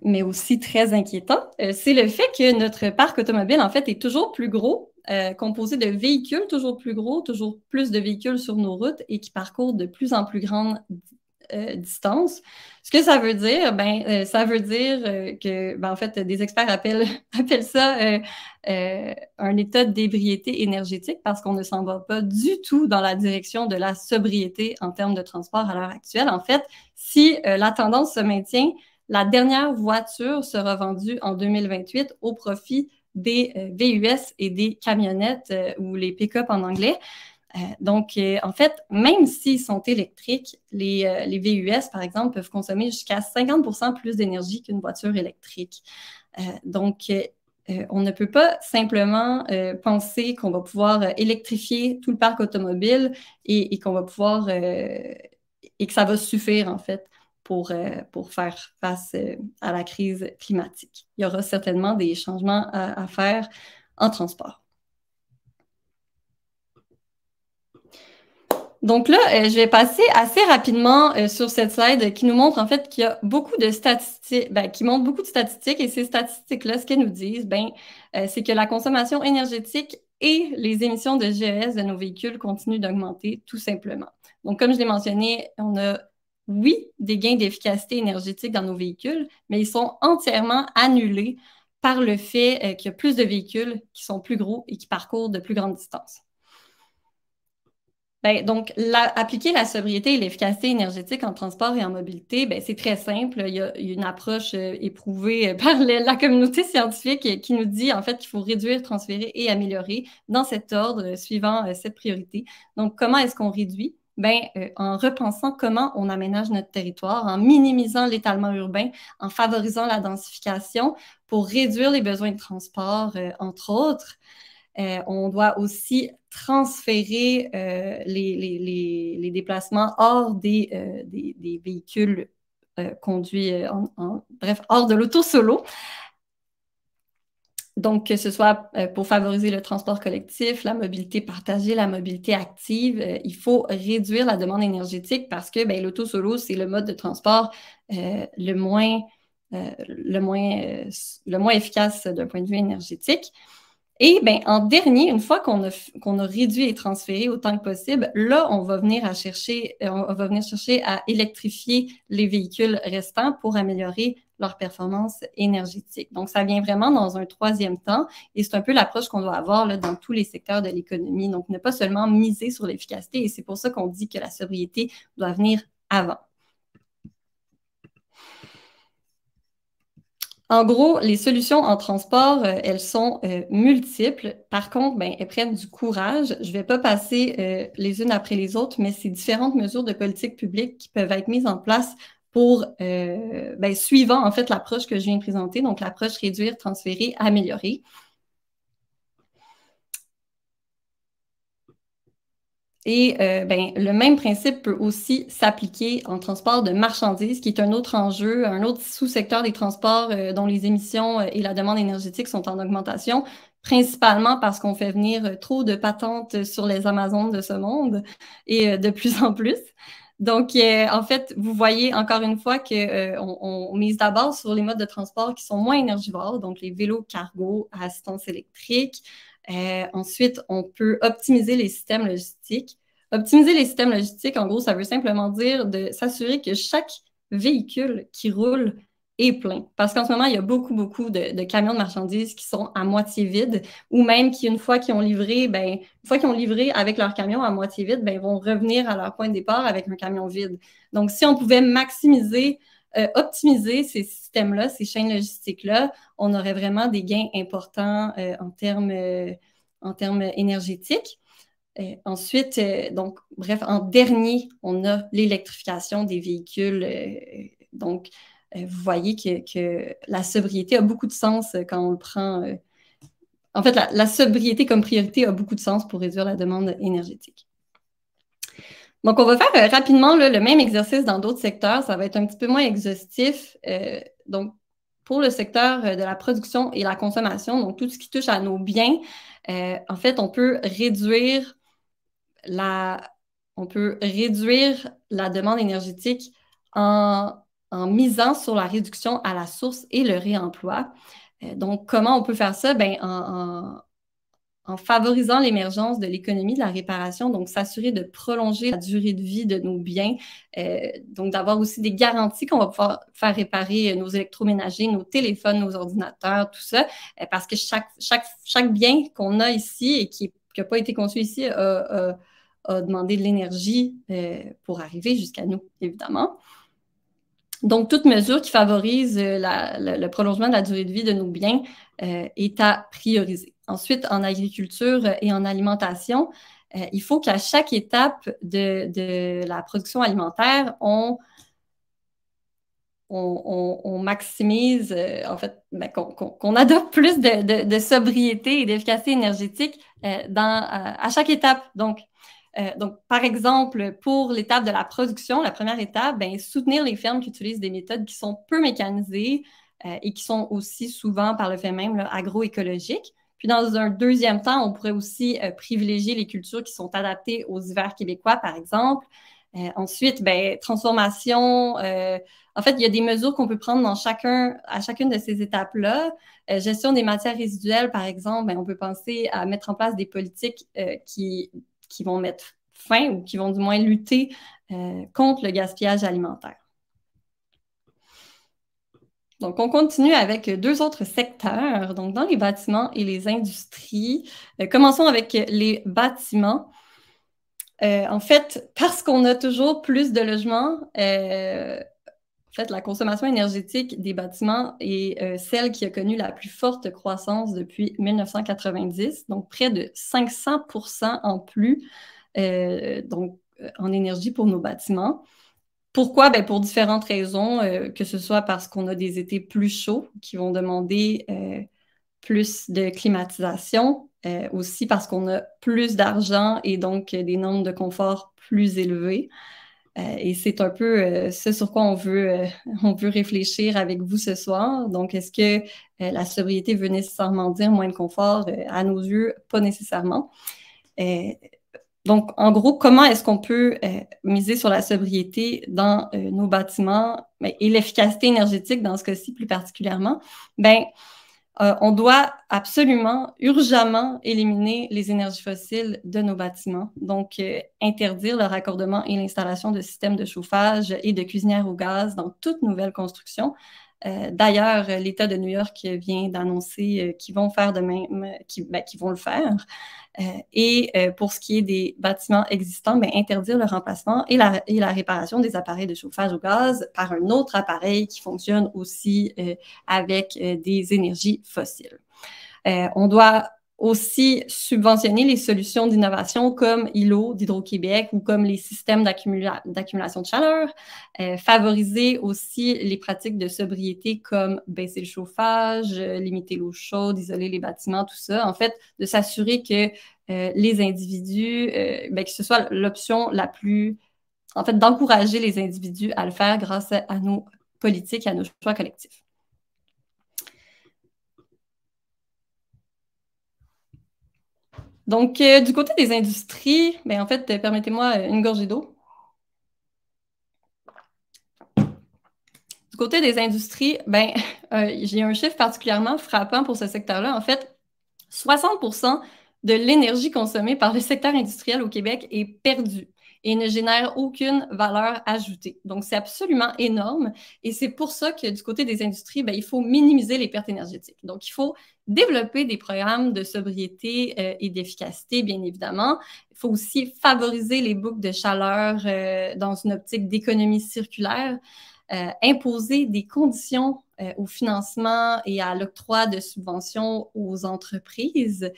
Speaker 2: mais aussi très inquiétant, euh, c'est le fait que notre parc automobile, en fait, est toujours plus gros, composé de véhicules toujours plus gros, toujours plus de véhicules sur nos routes et qui parcourent de plus en plus grandes euh, distance. Ce que ça veut dire, ben, euh, ça veut dire euh, que, ben, en fait, des experts appellent, ça un état d'ébriété énergétique parce qu'on ne s'en va pas du tout dans la direction de la sobriété en termes de transport à l'heure actuelle. En fait, si la tendance se maintient, la dernière voiture sera vendue en 2028 au profit des VUS et des camionnettes ou les pick-up en anglais. Euh, donc, euh, en fait, même s'ils sont électriques, les, VUS, euh, par exemple, peuvent consommer jusqu'à 50 plus d'énergie qu'une voiture électrique. donc, on ne peut pas simplement penser qu'on va pouvoir électrifier tout le parc automobile et, qu'on va pouvoir et que ça va suffire en fait pour, faire face à la crise climatique. Il y aura certainement des changements à faire en transport. Donc là, euh, je vais passer assez rapidement euh, sur cette slide qui nous montre en fait qu'il y a beaucoup de statistiques, ben, qui montrent beaucoup de statistiques et ces statistiques-là, ce qu'elles nous disent, ben, euh, c'est que la consommation énergétique et les émissions de GES de nos véhicules continuent d'augmenter tout simplement. Donc, comme je l'ai mentionné, on a, oui, des gains d'efficacité énergétique dans nos véhicules, mais ils sont entièrement annulés par le fait qu'il y a plus de véhicules qui sont plus gros et qui parcourent de plus grandes distances. Ben, donc, appliquer la sobriété et l'efficacité énergétique en transport et en mobilité, ben, c'est très simple. Il y a une approche euh, éprouvée euh, par la communauté scientifique qui nous dit en fait qu'il faut réduire, transférer et améliorer dans cet ordre euh, suivant cette priorité. Donc, comment est-ce qu'on réduit? Bien, en repensant comment on aménage notre territoire, en minimisant l'étalement urbain, en favorisant la densification pour réduire les besoins de transport, entre autres. Euh, on doit aussi transférer euh, les, déplacements hors des, euh, véhicules conduits, bref, hors de l'auto-solo. Donc, que ce soit pour favoriser le transport collectif, la mobilité partagée, la mobilité active, il faut réduire la demande énergétique parce que ben, l'auto-solo, c'est le mode de transport le moins efficace d'un point de vue énergétique. Et ben, en dernier, une fois qu'on a, qu'on a réduit et transféré autant que possible, là, on va venir à chercher, euh, on va venir chercher à électrifier les véhicules restants pour améliorer leur performance énergétique. Donc, ça vient vraiment dans un troisième temps et c'est un peu l'approche qu'on doit avoir dans tous les secteurs de l'économie. Donc, ne pas seulement miser sur l'efficacité et c'est pour ça qu'on dit que la sobriété doit venir avant. En gros, les solutions en transport, euh, elles sont euh, multiples. Par contre, ben, elles prennent du courage. Je ne vais pas passer euh, les unes après les autres, mais c'est différentes mesures de politique publique qui peuvent être mises en place pour, ben, suivant en fait l'approche que je viens de présenter, donc l'approche réduire, transférer, améliorer. Et euh, ben, le même principe peut aussi s'appliquer en transport de marchandises, qui est un autre enjeu, un autre sous-secteur des transports euh, dont les émissions euh, et la demande énergétique sont en augmentation, principalement parce qu'on fait venir trop de patentes sur les Amazones de ce monde et de plus en plus. Donc, en fait, vous voyez encore une fois qu'on on mise d'abord sur les modes de transport qui sont moins énergivores, donc les vélos cargo à assistance électrique, euh, ensuite, on peut optimiser les systèmes logistiques. Optimiser les systèmes logistiques, en gros, ça veut simplement dire de s'assurer que chaque véhicule qui roule est plein. Parce qu'en ce moment, il y a beaucoup, beaucoup de, camions de marchandises qui sont à moitié vides ou même qui, une fois qu'ils ont livré, ben, une fois qu'ils ont livré avec leur camion à moitié vide, ben, ils vont revenir à leur point de départ avec un camion vide. Donc, si on pouvait maximiser euh, optimiser ces systèmes-là, ces chaînes logistiques-là, on aurait vraiment des gains importants euh, euh, en termes énergétiques. ensuite, donc, bref, en dernier, on a l'électrification des véhicules. donc, vous voyez que, la sobriété a beaucoup de sens quand on le prend. en fait, la sobriété comme priorité a beaucoup de sens pour réduire la demande énergétique. Donc, on va faire euh, rapidement le même exercice dans d'autres secteurs. Ça va être un petit peu moins exhaustif. Euh, donc, pour le secteur euh, de la production et la consommation, donc tout ce qui touche à nos biens, en fait, on peut réduire la, on peut réduire la demande énergétique en, misant sur la réduction à la source et le réemploi. donc, comment on peut faire ça? Ben, en en favorisant l'émergence de l'économie de la réparation, donc s'assurer de prolonger la durée de vie de nos biens, euh, donc d'avoir aussi des garanties qu'on va pouvoir faire réparer euh, nos électroménagers, nos téléphones, nos ordinateurs, tout ça, euh, parce que chaque, bien qu'on a ici et qui n'a pas été conçu ici a, demandé de l'énergie pour arriver jusqu'à nous, évidemment. Donc, toute mesure qui favorise le, prolongement de la durée de vie de nos biens est à prioriser. Ensuite, en agriculture et en alimentation, euh, il faut qu'à chaque étape de, la production alimentaire, on, maximise, euh, en fait, ben, qu'on adopte plus de, sobriété et d'efficacité énergétique euh, à chaque étape. Donc, par exemple, pour l'étape de la production, la première étape, ben, soutenir les fermes qui utilisent des méthodes qui sont peu mécanisées et qui sont aussi souvent, par le fait même, agroécologiques. Puis dans un deuxième temps, on pourrait aussi euh, privilégier les cultures qui sont adaptées aux hivers québécois, par exemple. Euh, ensuite, ben, transformation. Euh, en fait, il y a des mesures qu'on peut prendre dans chacun, à chacune de ces étapes-là. gestion des matières résiduelles, par exemple, ben, on peut penser à mettre en place des politiques qui, qui vont mettre fin ou qui vont du moins lutter contre le gaspillage alimentaire. Donc, on continue avec deux autres secteurs, donc dans les bâtiments et les industries. Euh, commençons avec les bâtiments. Euh, en fait, parce qu'on a toujours plus de logements, euh, en fait, la consommation énergétique des bâtiments est celle qui a connu la plus forte croissance depuis 1990, donc près de 500 en plus en énergie pour nos bâtiments. Pourquoi? Ben pour différentes raisons, euh, que ce soit parce qu'on a des étés plus chauds qui vont demander euh, plus de climatisation, euh, aussi parce qu'on a plus d'argent et donc des normes de confort plus élevées. et c'est un peu ce sur quoi on veut, on veut réfléchir avec vous ce soir. Donc, est-ce que la sobriété veut nécessairement dire moins de confort? à nos yeux, pas nécessairement. Donc, en gros, comment est-ce qu'on peut euh, miser sur la sobriété dans euh, nos bâtiments et l'efficacité énergétique dans ce cas-ci plus particulièrement? Ben, euh, on doit absolument, urgemment éliminer les énergies fossiles de nos bâtiments. Donc, interdire le raccordement et l'installation de systèmes de chauffage et de cuisinières au gaz dans toute nouvelle construction euh, d'ailleurs, euh, l'État de New York vient d'annoncer euh, qu'ils vont faire de même, ben, qu'ils vont le faire. et pour ce qui est des bâtiments existants, ben, interdire le remplacement et la, et la, réparation des appareils de chauffage au gaz par un autre appareil qui fonctionne aussi avec des énergies fossiles. on doit aussi subventionner les solutions d'innovation comme ILO d'Hydro-Québec ou comme les systèmes d'accumulation de chaleur, euh, favoriser aussi les pratiques de sobriété comme baisser le chauffage, euh, limiter l'eau chaude, isoler les bâtiments, tout ça. En fait, de s'assurer que euh, les individus, ben, que ce soit l'option la plus, en fait, d'encourager les individus à le faire grâce à nos politiques à nos choix collectifs. Donc, euh, du côté des industries, ben, en fait, euh, permettez-moi euh, une gorgée d'eau. Du côté des industries, ben, j'ai un chiffre particulièrement frappant pour ce secteur-là. En fait, 60 de l'énergie consommée par le secteur industriel au Québec est perdue et ne génère aucune valeur ajoutée. Donc, c'est absolument énorme et c'est pour ça que du côté des industries, ben, il faut minimiser les pertes énergétiques. Donc, il faut développer des programmes de sobriété euh, et d'efficacité, bien évidemment. Il faut aussi favoriser les boucles de chaleur euh, dans une optique d'économie circulaire. Euh, imposer des conditions au financement et à l'octroi de subventions aux entreprises,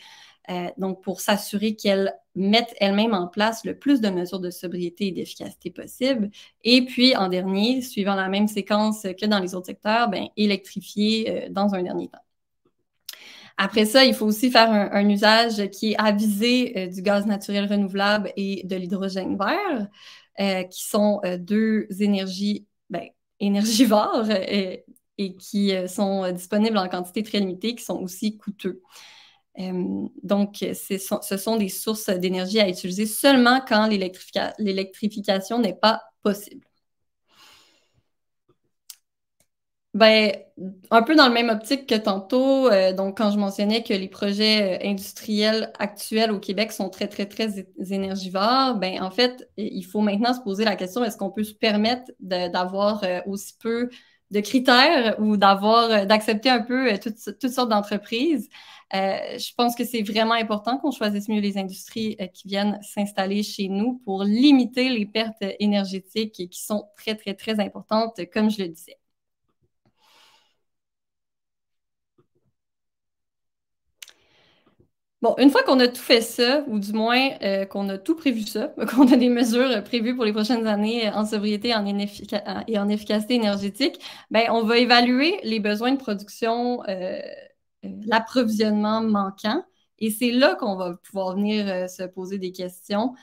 Speaker 2: euh, donc, pour s'assurer qu'elles mettent elles-mêmes en place le plus de mesures de sobriété et d'efficacité possible. Et puis, en dernier, suivant la même séquence que dans les autres secteurs, ben, électrifier euh, dans un dernier temps. Après ça, il faut aussi faire un, usage qui est avisé euh, du gaz naturel renouvelable et de l'hydrogène vert, qui sont deux énergies ben, énergivores et qui sont disponibles en quantité très limitée, qui sont aussi coûteux donc, ce sont des sources d'énergie à utiliser seulement quand l'électrification n'est pas possible. Ben, un peu dans le même optique que tantôt, euh, donc quand je mentionnais que les projets euh, industriels actuels au Québec sont très, très, très énergivores, ben, en fait, il faut maintenant se poser la question, est-ce qu'on peut se permettre d'avoir euh, aussi peu de critères ou d'avoir, euh, d'accepter un peu euh, toutes, toutes sortes d'entreprises. Euh, je pense que c'est vraiment important qu'on choisisse mieux les industries qui viennent s'installer chez nous pour limiter les pertes énergétiques qui sont très, très, très importantes, comme je le disais. Bon, une fois qu'on a tout fait ça, ou du moins euh, qu'on a tout prévu ça, qu'on a des mesures prévues pour les prochaines années euh, en sobriété en et en efficacité énergétique, ben, on va évaluer les besoins de production, euh, l'approvisionnement manquant. Et c'est là qu'on va pouvoir venir se poser des questions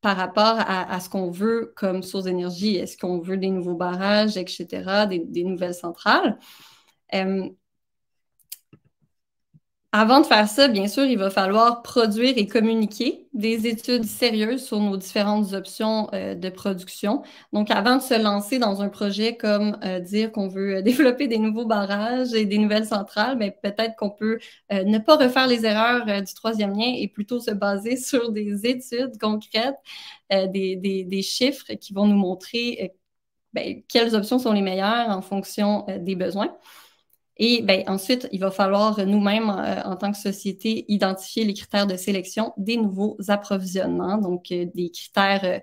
Speaker 2: par rapport à, ce qu'on veut comme source d'énergie. Est-ce qu'on veut des nouveaux barrages, etc., des nouvelles centrales? Avant de faire ça, bien sûr, il va falloir produire et communiquer des études sérieuses sur nos différentes options euh, de production. Donc, avant de se lancer dans un projet comme euh, dire qu'on veut euh, développer des nouveaux barrages et des nouvelles centrales, mais ben, peut-être qu'on peut, ne pas refaire les erreurs du troisième lien et plutôt se baser sur des études concrètes, des, chiffres qui vont nous montrer ben, quelles options sont les meilleures en fonction des besoins. Et ben, ensuite, il va falloir euh, nous-mêmes, euh, en tant que société, identifier les critères de sélection des nouveaux approvisionnements, donc euh, des critères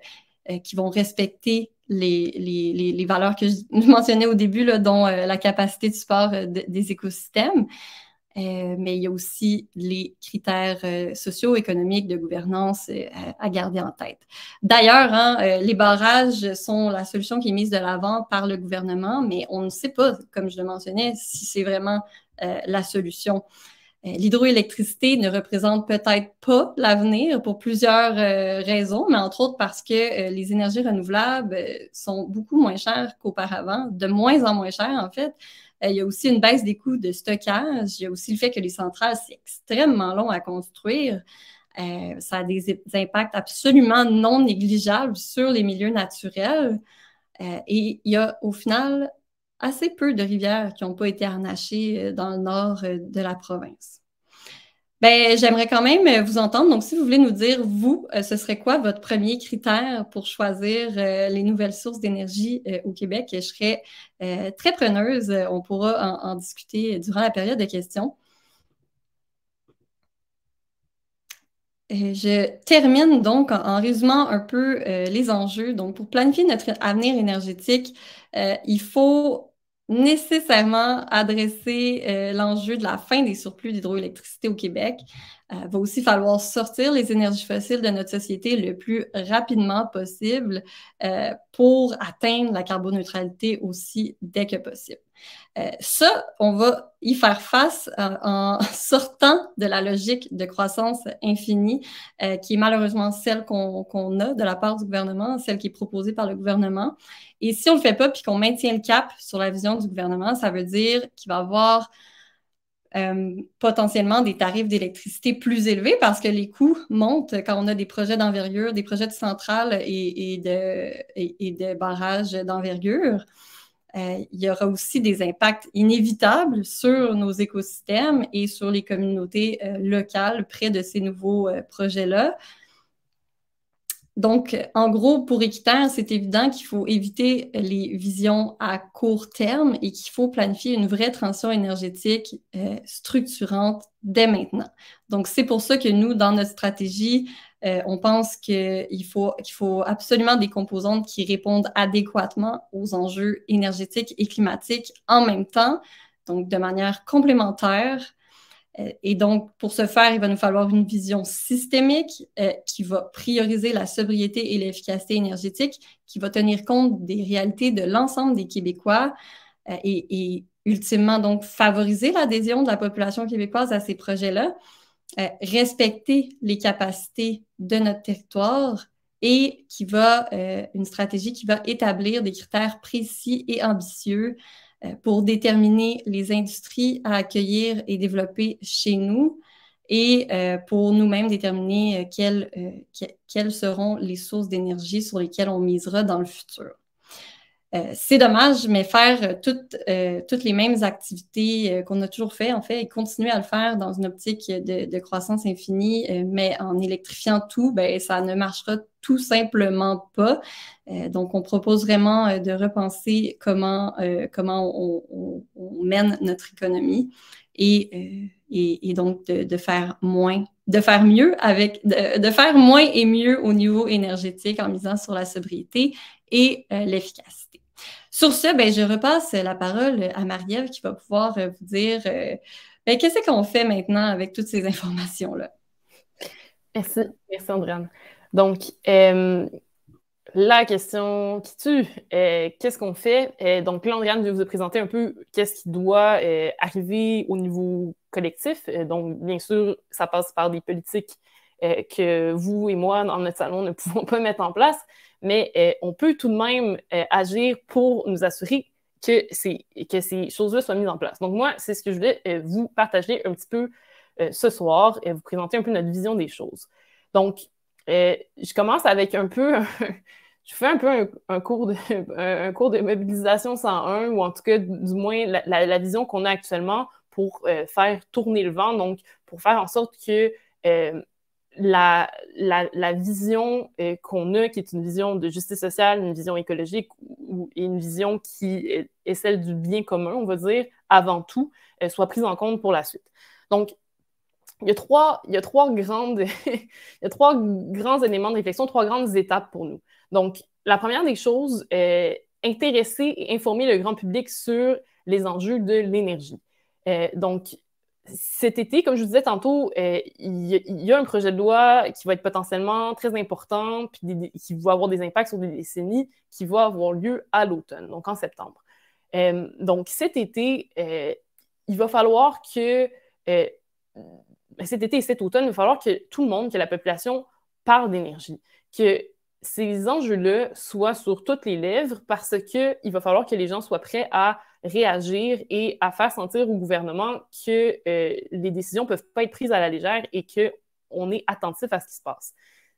Speaker 2: qui vont respecter les, valeurs que je mentionnais au début, dont la capacité de support des écosystèmes. Euh, mais il y a aussi les critères euh, socio-économiques de gouvernance euh, à, garder en tête. D'ailleurs, hein, les barrages sont la solution qui est mise de l'avant par le gouvernement, mais on ne sait pas, comme je le mentionnais, si c'est vraiment la solution. L'hydroélectricité ne représente peut-être pas l'avenir pour plusieurs raisons, mais entre autres parce que les énergies renouvelables sont beaucoup moins chères qu'auparavant, de moins en moins chères en fait. Euh, il y a aussi une baisse des coûts de stockage. Il y a aussi le fait que les centrales, c'est extrêmement long à construire. Euh, ça a des, impacts absolument non négligeables sur les milieux naturels. Euh, et il y a au final assez peu de rivières qui n'ont pas été harnachées dans le nord de la province. Ben, j'aimerais quand même euh, vous entendre. Donc, si vous voulez nous dire, vous, euh, ce serait quoi votre premier critère pour choisir euh, les nouvelles sources d'énergie au Québec? Je serais très preneuse. On pourra en, discuter durant la période de questions. Je termine donc en, résumant un peu les enjeux. Donc, pour planifier notre avenir énergétique, il faut nécessairement adresser euh, l'enjeu de la fin des surplus d'hydroélectricité au Québec. Euh, va aussi falloir sortir les énergies fossiles de notre société le plus rapidement possible euh, pour atteindre la carboneutralité aussi dès que possible. Euh, ça, on va y faire face euh, en sortant de la logique de croissance infinie, euh, qui est malheureusement celle qu'on a de la part du gouvernement, celle qui est proposée par le gouvernement. Et si on ne le fait pas, puis qu'on maintient le cap sur la vision du gouvernement, ça veut dire qu'il va y avoir potentiellement des tarifs d'électricité plus élevés parce que les coûts montent quand on a des projets d'envergure, des projets de centrales et de barrages d'envergure. Euh, il y aura aussi des impacts inévitables sur nos écosystèmes et sur les communautés euh, locales près de ces nouveaux euh, projets-là. Donc, en gros, pour Équitaire, c'est évident qu'il faut éviter les visions à court terme et qu'il faut planifier une vraie transition énergétique structurante dès maintenant. Donc, c'est pour ça que nous, dans notre stratégie, euh, on pense qu'il faut, absolument des composantes qui répondent adéquatement aux enjeux énergétiques et climatiques en même temps, donc de manière complémentaire. Euh, et donc, pour ce faire, il va nous falloir une vision systémique euh, qui va prioriser la sobriété et l'efficacité énergétique, qui va tenir compte des réalités de l'ensemble des Québécois et, et ultimement donc favoriser l'adhésion de la population québécoise à ces projets-là. Euh, respecter les capacités de notre territoire et qui va, euh, une stratégie qui va établir des critères précis et ambitieux euh, pour déterminer les industries à accueillir et développer chez nous et pour nous-mêmes déterminer quelles, quelles seront les sources d'énergie sur lesquelles on misera dans le futur. Euh, c'est dommage, mais faire euh, toutes, euh, toutes les mêmes activités qu'on a toujours fait, en fait, et continuer à le faire dans une optique de, croissance infinie, mais en électrifiant tout, ben, ça ne marchera tout simplement pas. donc, on propose vraiment de repenser comment, comment on, mène notre économie et, donc de, faire moins, de faire mieux avec, de faire moins et mieux au niveau énergétique en misant sur la sobriété et l'efficacité. Sur ce, ben, je repasse la parole à Marie-Ève qui va pouvoir euh, vous dire euh, ben, qu'est-ce qu'on fait maintenant avec toutes ces informations-là.
Speaker 1: Merci, merci Andréane. Donc, euh, la question qui tue, qu'est-ce qu'on fait? donc, là, Andréane, je vais vous présenter un peu qu'est-ce qui doit arriver au niveau collectif. donc, bien sûr, ça passe par des politiques que vous et moi, dans notre salon, ne pouvons pas mettre en place, mais euh, on peut tout de même euh, agir pour nous assurer que, ces choses-là soient mises en place. Donc moi, c'est ce que je voulais euh, vous partager un petit peu ce soir et vous présenter un peu notre vision des choses. Donc, je commence avec un peu, je fais un peu un, cours de, cours de mobilisation 101, ou en tout cas, du moins, la vision qu'on a actuellement pour faire tourner le vent, donc pour faire en sorte que la, la, vision euh, qu'on a, qui est une vision de justice sociale, une vision écologique ou, et une vision qui est, celle du bien commun, on va dire, avant tout, euh, soit prise en compte pour la suite. Donc, il y a trois, il trois grandes, trois grands éléments de réflexion, trois grandes étapes pour nous. Donc, la première des choses, euh, intéresser et informer le grand public sur les enjeux de l'énergie. donc, cet été, comme je vous disais tantôt, euh, il y, a un projet de loi qui va être potentiellement très important, puis qui va avoir des impacts sur des décennies, qui va avoir lieu à l'automne, donc en septembre. Euh, donc cet été, euh, il va falloir que, ben, cet été et cet automne, il va falloir que tout le monde, que la population parle d'énergie, que ces enjeux-là soient sur toutes les lèvres parce qu'il va falloir que les gens soient prêts à réagir et à faire sentir au gouvernement que euh, les décisions ne peuvent pas être prises à la légère et qu'on est attentif à ce qui se passe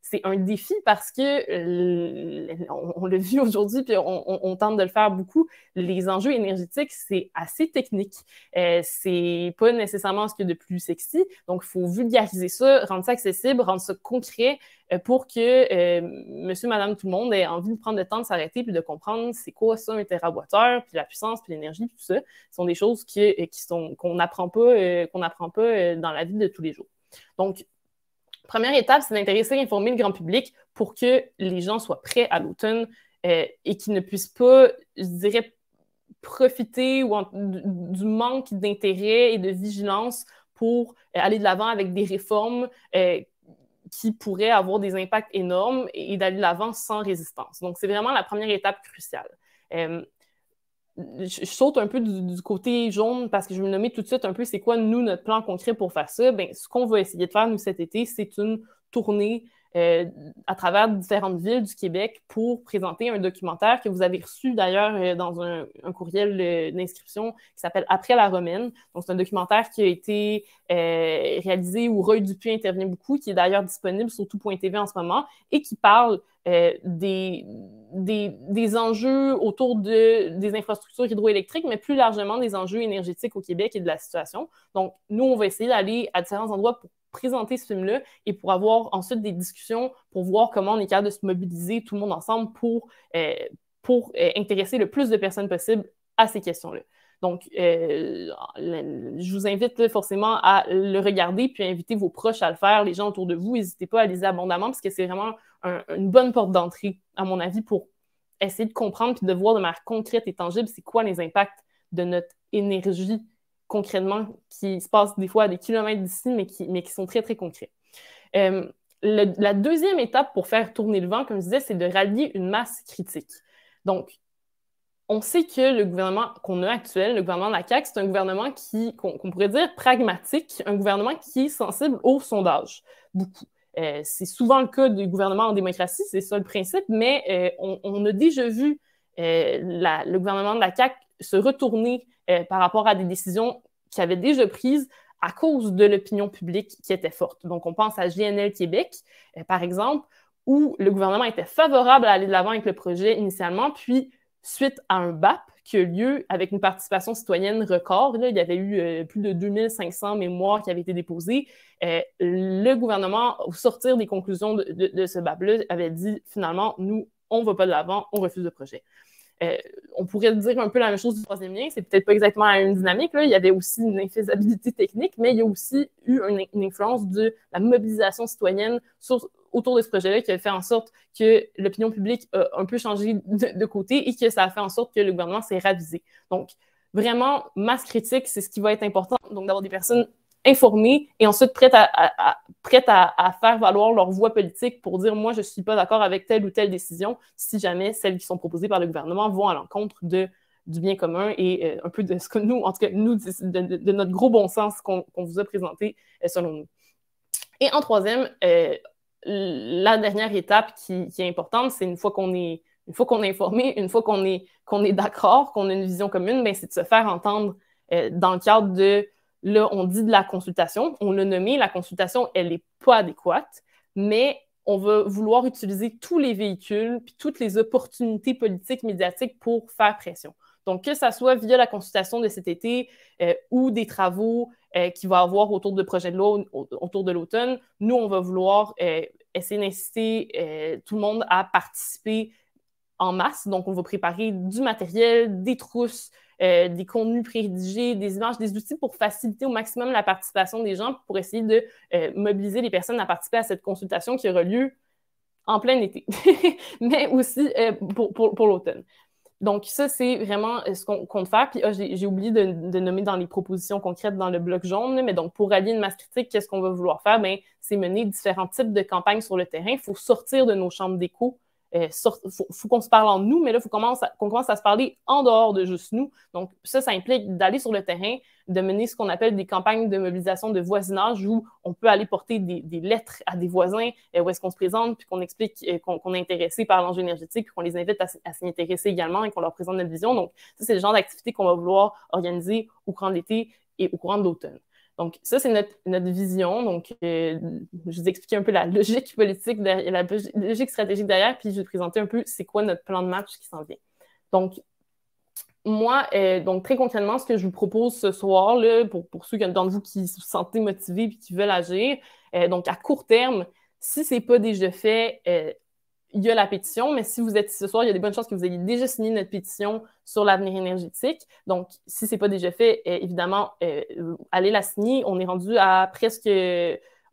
Speaker 1: c'est un défi parce que euh, on, le vit aujourd'hui, puis on, tente de le faire beaucoup. Les enjeux énergétiques, c'est assez technique. Euh, c'est pas nécessairement ce qu'il y a de plus sexy. Donc, il faut vulgariser ça, rendre ça accessible, rendre ça concret euh, pour que monsieur, madame, tout le monde ait envie de prendre le temps de s'arrêter puis de comprendre c'est quoi ça un térawattheure, puis la puissance, puis l'énergie, puis tout ça. Ce sont des choses qui, qui sont qu'on n'apprend pas, qu'on n'apprend pas dans la vie de tous les jours. Donc, Première étape, c'est d'intéresser et informer le grand public pour que les gens soient prêts à l'automne euh, et qu'ils ne puissent pas, je dirais, profiter ou du manque d'intérêt et de vigilance pour euh, aller de l'avant avec des réformes euh, qui pourraient avoir des impacts énormes et, d'aller de l'avant sans résistance. Donc, c'est vraiment la première étape cruciale je saute un peu du, côté jaune parce que je vais me nommer tout de suite un peu c'est quoi, nous, notre plan concret pour faire ça. Ben, ce qu'on va essayer de faire, nous, cet été, c'est une tournée euh, à travers différentes villes du Québec pour présenter un documentaire que vous avez reçu d'ailleurs euh, dans un, courriel d'inscription qui s'appelle Après la Romaine. Donc, c'est un documentaire qui a été euh, réalisé où Roy Dupuis intervient beaucoup, qui est d'ailleurs disponible sur tout.tv en ce moment et qui parle euh, des, des, enjeux autour de, des infrastructures hydroélectriques, mais plus largement des enjeux énergétiques au Québec et de la situation. Donc, nous, on va essayer d'aller à différents endroits pour présenter ce film-là et pour avoir ensuite des discussions pour voir comment on est capable de se mobiliser tout le monde ensemble pour, euh, pour euh, intéresser le plus de personnes possible à ces questions-là. Donc, euh, je vous invite forcément à le regarder, puis à inviter vos proches à le faire, les gens autour de vous. N'hésitez pas à les abondamment, parce que c'est vraiment une bonne porte d'entrée, à mon avis, pour essayer de comprendre puis de voir de manière concrète et tangible c'est quoi les impacts de notre énergie concrètement qui se passe des fois à des kilomètres d'ici, mais qui, sont très, très concrets. Euh, la deuxième étape pour faire tourner le vent, comme je disais, c'est de rallier une masse critique. Donc, on sait que le gouvernement qu'on a actuel, le gouvernement de la CAQ, c'est un gouvernement qui, qu'on, pourrait dire pragmatique, un gouvernement qui est sensible au sondage, beaucoup. Euh, c'est souvent le cas du gouvernement en démocratie, c'est ça le principe, mais euh, on, a déjà vu euh, le gouvernement de la CAQ se retourner par rapport à des décisions qu'il avait déjà prises à cause de l'opinion publique qui était forte. Donc, on pense à GNL Québec, par exemple, où le gouvernement était favorable à aller de l'avant avec le projet initialement, puis suite à un BAP qui a lieu avec une participation citoyenne record. il y avait eu euh, plus de 2500 mémoires qui avaient été déposées. Euh, le gouvernement, au sortir des conclusions de, ce BAP-là, avait dit finalement, nous, on ne va pas de l'avant, on refuse le projet. Euh, on pourrait dire un peu la même chose du troisième lien, c'est peut-être pas exactement la même dynamique. Il y avait aussi une infaisabilité technique, mais il y a aussi eu une, influence de la mobilisation citoyenne sur, autour de ce projet-là qui a fait en sorte que l'opinion publique a un peu changé de, côté et que ça a fait en sorte que le gouvernement s'est ravisé. Donc, vraiment, masse critique, c'est ce qui va être important. Donc, d'avoir des personnes informées et ensuite prêtes à, faire valoir leur voix politique pour dire, moi, je ne suis pas d'accord avec telle ou telle décision si jamais celles qui sont proposées par le gouvernement vont à l'encontre de du bien commun et euh, un peu de ce que nous, en tout cas, nous, de, notre gros bon sens qu'on vous a présenté, euh, selon nous. Et en troisième, euh, la dernière étape qui, est importante, c'est une fois qu'on est qu'on est informé, une fois qu'on est d'accord, qu'on a une vision commune, ben, c'est de se faire entendre euh, dans le cadre de là, on dit de la consultation, on l'a nommé, la consultation, elle n'est pas adéquate, mais on va vouloir utiliser tous les véhicules puis toutes les opportunités politiques, médiatiques pour faire pression. Donc, que ça soit via la consultation de cet été euh, ou des travaux euh, qui va avoir autour de projet de loi autour de l'automne. Nous, on va vouloir euh, essayer d'inciter euh, tout le monde à participer en masse. Donc, on va préparer du matériel, des trousses, des contenus prédigés, des images, des outils pour faciliter au maximum la participation des gens, pour essayer de mobiliser les personnes à participer à cette consultation qui aura lieu en plein été, mais aussi pour, pour l'automne. Donc, ça, c'est vraiment euh, ce qu'on compte faire. Puis, ah, j'ai oublié de, nommer dans les propositions concrètes dans le bloc jaune, mais donc, pour allier une masse critique, qu'est-ce qu'on va vouloir faire? Bien, c'est mener différents types de campagnes sur le terrain. Il faut sortir de nos chambres d'écho. Il euh, faut, qu'on se parle en nous, mais là, il faut qu'on commence, commence, à se parler en dehors de juste nous. Donc, ça, ça implique d'aller sur le terrain, de mener ce qu'on appelle des campagnes de mobilisation de voisinage où on peut aller porter des, lettres à des voisins euh, où est-ce qu'on se présente, puis qu'on explique euh, qu'on est intéressé par l'enjeu énergétique, qu'on les invite à, s'y intéresser également et qu'on leur présente notre vision. Donc, ça, c'est le genre d'activité qu'on va vouloir organiser au courant de l'été et au courant de l'automne. Donc, ça, c'est notre, vision. Donc, euh, je vous expliquer un peu la logique politique, derrière, la logique stratégique derrière, puis je vais vous présenter un peu c'est quoi notre plan de match qui s'en vient. Donc, moi, euh, donc très concrètement, ce que je vous propose ce soir, là, pour, pour ceux d'entre vous qui se sentez motivés et qui veulent agir, euh, donc à court terme, si ce n'est pas déjà fait, euh, il y a la pétition, mais si vous êtes ici ce soir, il y a des bonnes chances que vous ayez déjà signé notre pétition sur l'avenir énergétique. Donc, si ce n'est pas déjà fait, évidemment, allez la signer. On est rendu à presque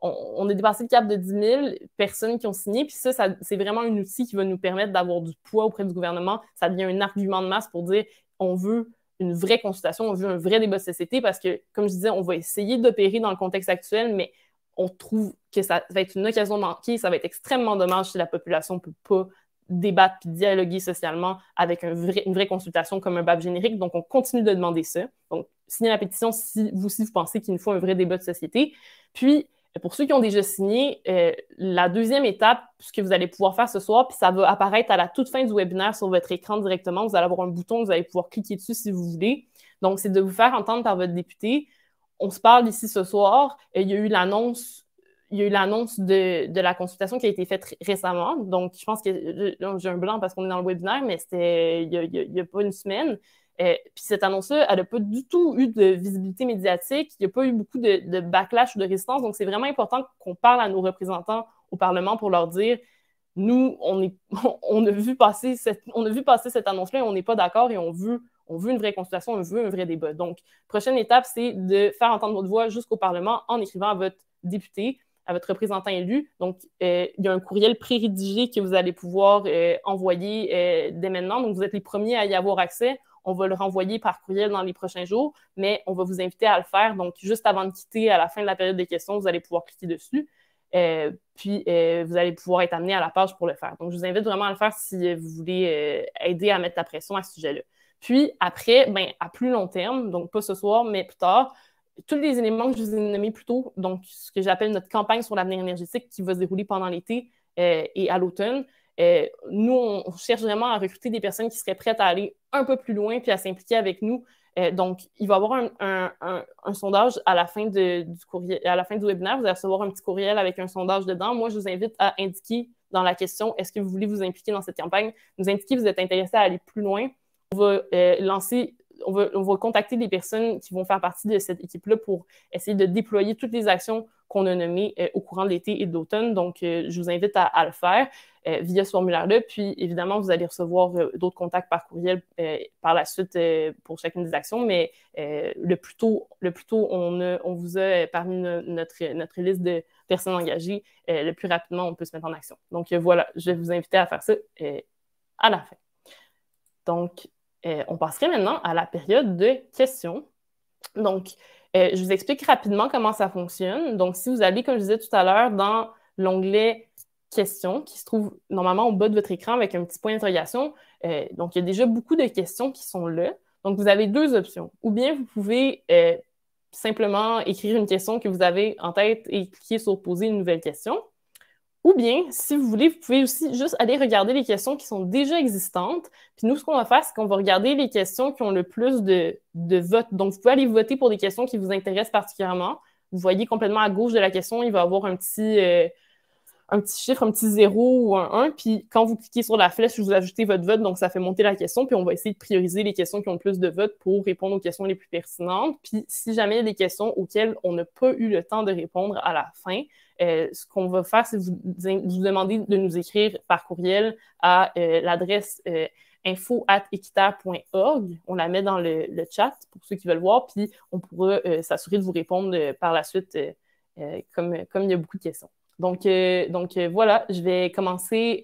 Speaker 1: on, est dépassé le cap de 10 000 personnes qui ont signé. Puis ça c'est vraiment un outil qui va nous permettre d'avoir du poids auprès du gouvernement. Ça devient un argument de masse pour dire on veut une vraie consultation, on veut un vrai débat de société parce que, comme je disais, on va essayer d'opérer dans le contexte actuel, mais on trouve que ça va être une occasion manquée, ça va être extrêmement dommage si la population ne peut pas débattre puis dialoguer socialement avec une vraie consultation comme un BAP générique. Donc, on continue de demander ça. Donc, signez la pétition si vous aussi vous pensez qu'il nous faut un vrai débat de société. Puis, pour ceux qui ont déjà signé, euh, la deuxième étape, ce que vous allez pouvoir faire ce soir, puis ça va apparaître à la toute fin du webinaire sur votre écran directement. Vous allez avoir un bouton, vous allez pouvoir cliquer dessus si vous voulez. Donc, c'est de vous faire entendre par votre député. On se parle ici ce soir. Euh, il y a eu l'annonce. Il y a eu l'annonce de, la consultation qui a été faite récemment. Donc, je pense que euh, j'ai un blanc parce qu'on est dans le webinaire, mais c'était il n'y a, pas une semaine. Euh, puis cette annonce-là, elle n'a pas du tout eu de visibilité médiatique, il n'y a pas eu beaucoup de, backlash ou de résistance. Donc, c'est vraiment important qu'on parle à nos représentants au Parlement pour leur dire nous, on, a, vu passer cette, on a vu passer cette annonce-là et on n'est pas d'accord et on veut, on veut une vraie consultation, on veut un vrai débat. Donc, prochaine étape, c'est de faire entendre votre voix jusqu'au Parlement en écrivant à votre député, à votre représentant élu. Donc, euh, il y a un courriel pré-rédigé que vous allez pouvoir euh, envoyer dès maintenant. Donc, vous êtes les premiers à y avoir accès on va le renvoyer par courriel dans les prochains jours, mais on va vous inviter à le faire. Donc, juste avant de quitter, à la fin de la période des questions, vous allez pouvoir cliquer dessus. Euh, puis euh, vous allez pouvoir être amené à la page pour le faire. Donc, je vous invite vraiment à le faire si vous voulez euh, aider à mettre la pression à ce sujet-là. Puis après, ben, à plus long terme, donc pas ce soir, mais plus tard, tous les éléments que je vous ai nommés plus tôt, donc ce que j'appelle notre campagne sur l'avenir énergétique qui va se dérouler pendant l'été et à l'automne, euh, nous, on cherche vraiment à recruter des personnes qui seraient prêtes à aller un peu plus loin puis à s'impliquer avec nous. Euh, donc, il va y avoir un, sondage à la fin du à la fin du webinaire. Vous allez recevoir un petit courriel avec un sondage dedans. Moi, je vous invite à indiquer dans la question est-ce que vous voulez vous impliquer dans cette campagne Nous indiquer que vous êtes intéressé à aller plus loin. On va euh, lancer on va, contacter les personnes qui vont faire partie de cette équipe-là pour essayer de déployer toutes les actions qu'on a nommées euh, au courant de l'été et de l'automne. Donc, euh, je vous invite à, le faire euh, via ce formulaire-là. Puis, évidemment, vous allez recevoir d'autres contacts par courriel par la suite pour chacune des actions. Mais le, plus tôt, le plus tôt on, vous a parmi notre, notre liste de personnes engagées, le plus rapidement on peut se mettre en action. Donc, voilà, je vais vous inviter à faire ça à la fin. Donc, euh, on passerait maintenant à la période de questions. Donc, euh, je vous explique rapidement comment ça fonctionne. Donc, si vous allez, comme je disais tout à l'heure, dans l'onglet questions qui se trouve normalement au bas de votre écran avec un petit point d'interrogation, euh, donc il y a déjà beaucoup de questions qui sont là. Donc, vous avez deux options. Ou bien vous pouvez simplement écrire une question que vous avez en tête et cliquer sur poser une nouvelle question. Ou bien, si vous voulez, vous pouvez aussi juste aller regarder les questions qui sont déjà existantes. Puis nous, ce qu'on va faire, c'est qu'on va regarder les questions qui ont le plus de, votes. Donc, vous pouvez aller voter pour des questions qui vous intéressent particulièrement. Vous voyez complètement à gauche de la question, il va y avoir un petit, euh, un petit chiffre, un petit zéro ou un 1. Puis quand vous cliquez sur la flèche, vous ajoutez votre vote, donc ça fait monter la question. Puis on va essayer de prioriser les questions qui ont le plus de votes pour répondre aux questions les plus pertinentes. Puis si jamais il y a des questions auxquelles on n'a pas eu le temps de répondre à la fin, euh, ce qu'on va faire, c'est vous, vous demander de nous écrire par courriel à euh, l'adresse euh, info.equita.org. On la met dans le, chat pour ceux qui veulent voir, puis on pourra euh, s'assurer de vous répondre par la suite comme, il y a beaucoup de questions. Donc, voilà, je vais commencer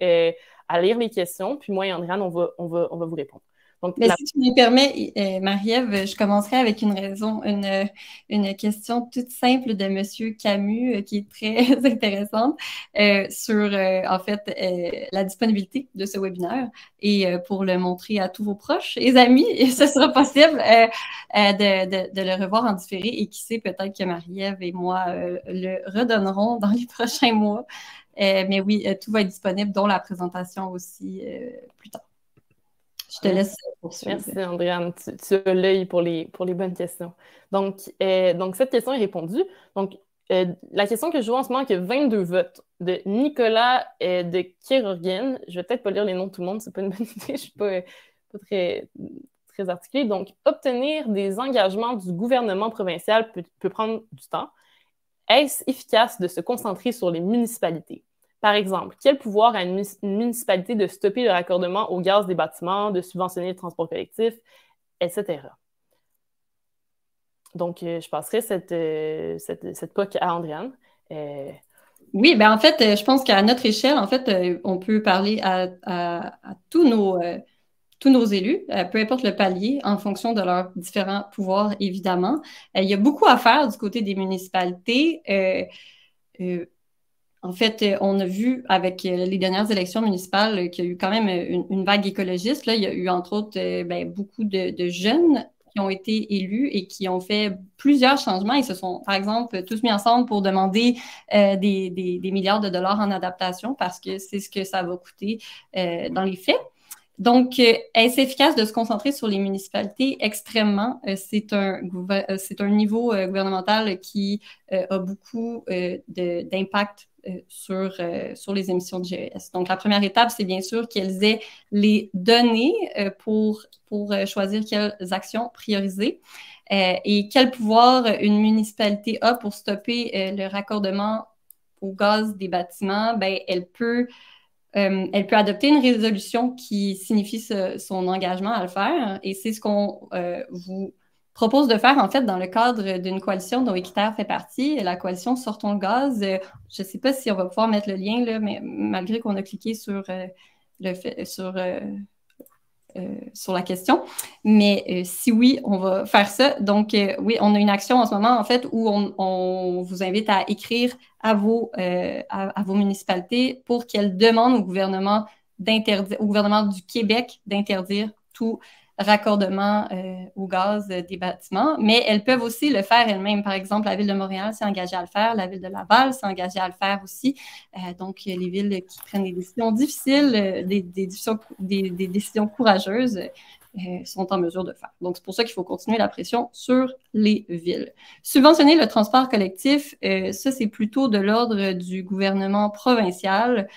Speaker 1: à lire les questions, puis moi et Andréane, on va vous répondre si tu me permets,
Speaker 2: euh, Marie-Ève, je commencerai avec une raison, une, question toute simple de Monsieur Camus euh, qui est très intéressante euh, sur, en fait, la disponibilité de ce webinaire et pour le montrer à tous vos proches et amis, ce sera possible de, de, le revoir en différé et qui sait, peut-être que Marie-Ève et moi le redonnerons dans les prochains mois. mais oui, tout va être disponible, dont la présentation aussi plus tard.
Speaker 1: Je te laisse poursuivre. Merci, Andréane. Tu, as l'œil pour les, bonnes questions. Euh, donc, cette question est répondue. Donc, euh, la question que je vois en ce moment, qui a 22 votes, de Nicolas euh, de Kirurgen. Je ne vais peut-être pas lire les noms de tout le monde, c'est pas une bonne idée. Je ne suis pas, très, très articulée. Donc, obtenir des engagements du gouvernement provincial peut prendre du temps. Est-ce efficace de se concentrer sur les municipalités? Par exemple, quel pouvoir a une, municipalité de stopper le raccordement au gaz des bâtiments, de subventionner le transport collectif, etc. Donc, euh, je passerai cette, euh, cette, à Andréane. Euh, oui,
Speaker 2: ben en fait, je pense qu'à notre échelle, en fait, on peut parler à, tous, nos, tous nos élus, peu importe le palier, en fonction de leurs différents pouvoirs, évidemment. il y a beaucoup à faire du côté des municipalités. En fait, euh, on a vu avec euh, les dernières élections municipales euh, qu'il y a eu quand même une, vague écologiste. Là, il y a eu entre autres ben, beaucoup de, jeunes qui ont été élus et qui ont fait plusieurs changements. Ils se sont, par exemple, tous mis ensemble pour demander des, milliards de dollars en adaptation parce que c'est ce que ça va coûter dans les faits. Donc, est-ce efficace de se concentrer sur les municipalités? Extrêmement. c'est un niveau gouvernemental qui a beaucoup d'impact euh, sur, euh, sur les émissions de GES. Donc, la première étape, c'est bien sûr qu'elles aient les données euh, pour, pour choisir quelles actions prioriser et quel pouvoir une municipalité a pour stopper le raccordement au gaz des bâtiments. Ben, elle peut elle peut adopter une résolution qui signifie son engagement à le faire. Et c'est ce qu'on vous propose de faire, en fait, dans le cadre d'une coalition dont Équitaire fait partie, la coalition Sortons le gaz. Euh, je ne sais pas si on va pouvoir mettre le lien, là, mais malgré qu'on a cliqué sur, euh, le sur, euh, sur la question. Mais si oui, on va faire ça. Donc, oui, on a une action en ce moment, en fait, où on, vous invite à écrire à vos, vos municipalités pour qu'elles demandent au gouvernement au gouvernement du Québec d'interdire tout raccordement euh, au gaz euh, des bâtiments, mais elles peuvent aussi le faire elles-mêmes. Par exemple, la ville de Montréal s'est engagée à le faire, la ville de Laval s'est engagée à le faire aussi. Euh, donc, les villes qui prennent des décisions difficiles, des, des, décisions, des, décisions courageuses, sont en mesure de faire. Donc, c'est pour ça qu'il faut continuer la pression sur les villes. Subventionner le transport collectif, ça, c'est plutôt de l'ordre du gouvernement provincial.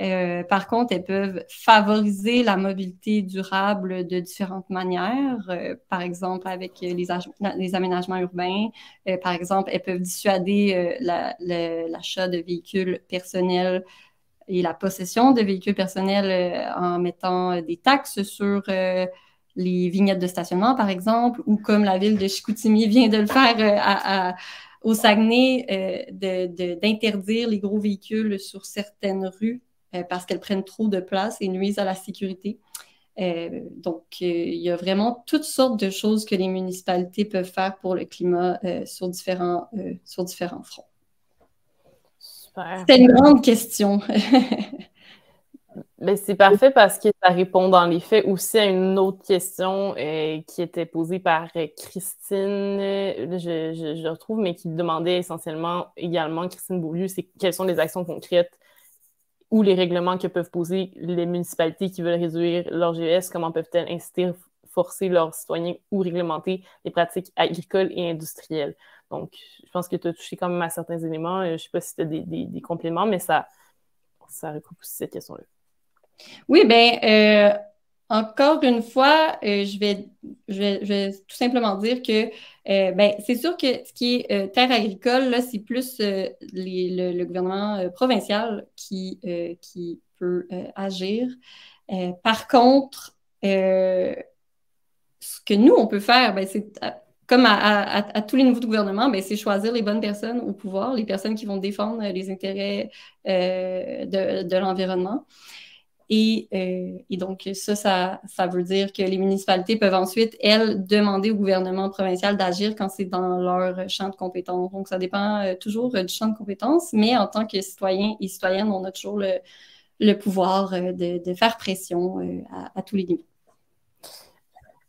Speaker 2: Euh, par contre, elles peuvent favoriser la mobilité durable de différentes manières, euh, par exemple avec les, aménagements urbains. Euh, par exemple, elles peuvent dissuader l'achat de véhicules personnels et la possession de véhicules personnels en mettant des taxes sur les vignettes de stationnement, par exemple, ou comme la ville de Chicoutimi vient de le faire à, au Saguenay, d'interdire les gros véhicules sur certaines rues euh, parce qu'elles prennent trop de place et nuisent à la sécurité. Euh, donc, euh, il y a vraiment toutes sortes de choses que les municipalités peuvent faire pour le climat sur, différents, sur différents fronts. Super. C'est une grande question. Mais
Speaker 1: ben, c'est parfait parce que ça répond dans les faits aussi à une autre question qui était posée par Christine, je, je, je, retrouve, mais qui demandait essentiellement également, Christine Beaulieu, c'est quelles sont les actions concrètes ou les règlements que peuvent poser les municipalités qui veulent réduire leur GES, comment peuvent-elles inciter, forcer leurs citoyens ou réglementer les pratiques agricoles et industrielles. Donc, je pense que tu as touché quand même à certains éléments. Euh, je ne sais pas si tu as des, compléments, mais ça, ça recoupe aussi cette question-là.
Speaker 2: Oui, bien, euh, encore une fois, euh, je, vais, tout simplement dire que euh, ben, c'est sûr que ce qui est euh, terre agricole, là, c'est plus le, gouvernement provincial qui, peut agir. par contre, ce que nous, on peut faire, ben, c'est comme à, tous les niveaux de gouvernement, ben, c'est choisir les bonnes personnes au pouvoir, les personnes qui vont défendre les intérêts de l'environnement. Euh, et, donc, ça, ça, veut dire que les municipalités peuvent ensuite, elles, demander au gouvernement provincial d'agir quand c'est dans leur champ de compétences. Donc, ça dépend euh, toujours euh, du champ de compétences, mais en tant que citoyen et citoyenne, on a toujours le, pouvoir de, faire pression à, tous les niveaux.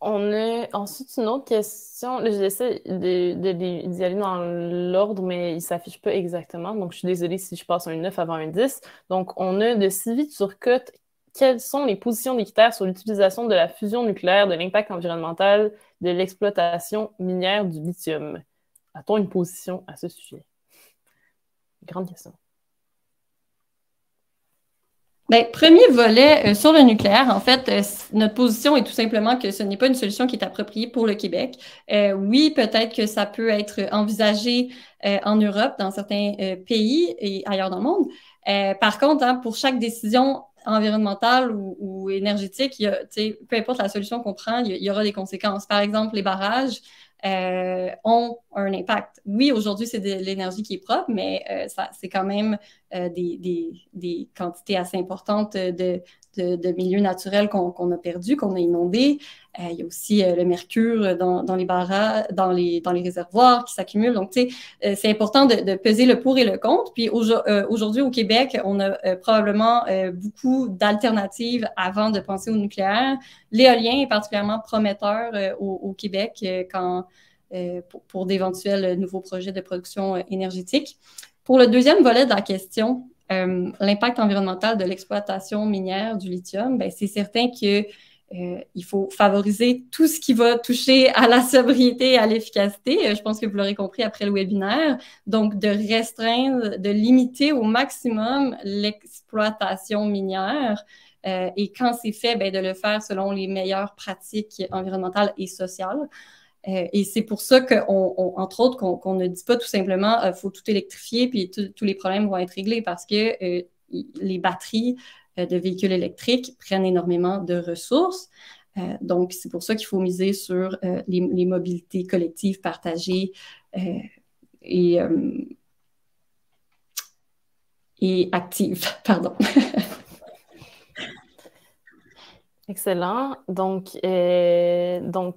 Speaker 1: On a ensuite une autre question. J'essaie d'y de, de, aller dans l'ordre, mais il ne s'affiche pas exactement. Donc, je suis désolée si je passe un 9 avant un 10. Donc, on a de sur Turcotte quelles sont les positions des sur l'utilisation de la fusion nucléaire, de l'impact environnemental, de l'exploitation minière du lithium? A-t-on une position à ce sujet? Grande question.
Speaker 2: Ben, premier volet euh, sur le nucléaire, en fait, euh, notre position est tout simplement que ce n'est pas une solution qui est appropriée pour le Québec. Euh, oui, peut-être que ça peut être envisagé en Europe, dans certains pays et ailleurs dans le monde. par contre, hein, pour chaque décision environnemental ou, énergétique, peu importe la solution qu'on prend, il y, aura des conséquences. Par exemple, les barrages euh, ont un impact. Oui, aujourd'hui, c'est de l'énergie qui est propre, mais euh, ça, c'est quand même euh, des, des, des, quantités assez importantes de, de, milieux naturels qu'on, qu'on a perdus, qu'on a inondés. Euh, il y a aussi euh, le mercure dans, les dans les, réservoirs qui s'accumulent. Donc, tu euh, c'est important de, peser le pour et le contre. Puis aujourd'hui, au Québec, on a probablement beaucoup d'alternatives avant de penser au nucléaire. L'éolien est particulièrement prometteur au, Québec pour, d'éventuels nouveaux projets de production énergétique. Pour le deuxième volet de la question, l'impact environnemental de l'exploitation minière du lithium, ben, c'est certain que euh, il faut favoriser tout ce qui va toucher à la sobriété et à l'efficacité. Euh, je pense que vous l'aurez compris après le webinaire. Donc, de restreindre, de limiter au maximum l'exploitation minière. Euh, et quand c'est fait, ben, de le faire selon les meilleures pratiques environnementales et sociales. et c'est pour ça qu'on, entre autres, qu'on, ne dit pas tout simplement faut tout électrifier puis tous les problèmes vont être réglés parce que les batteries, euh, de véhicules électriques prennent énormément de ressources. Euh, donc, c'est pour ça qu'il faut miser sur euh, les, mobilités collectives partagées et, et actives. Pardon.
Speaker 1: Excellent. Donc, donc,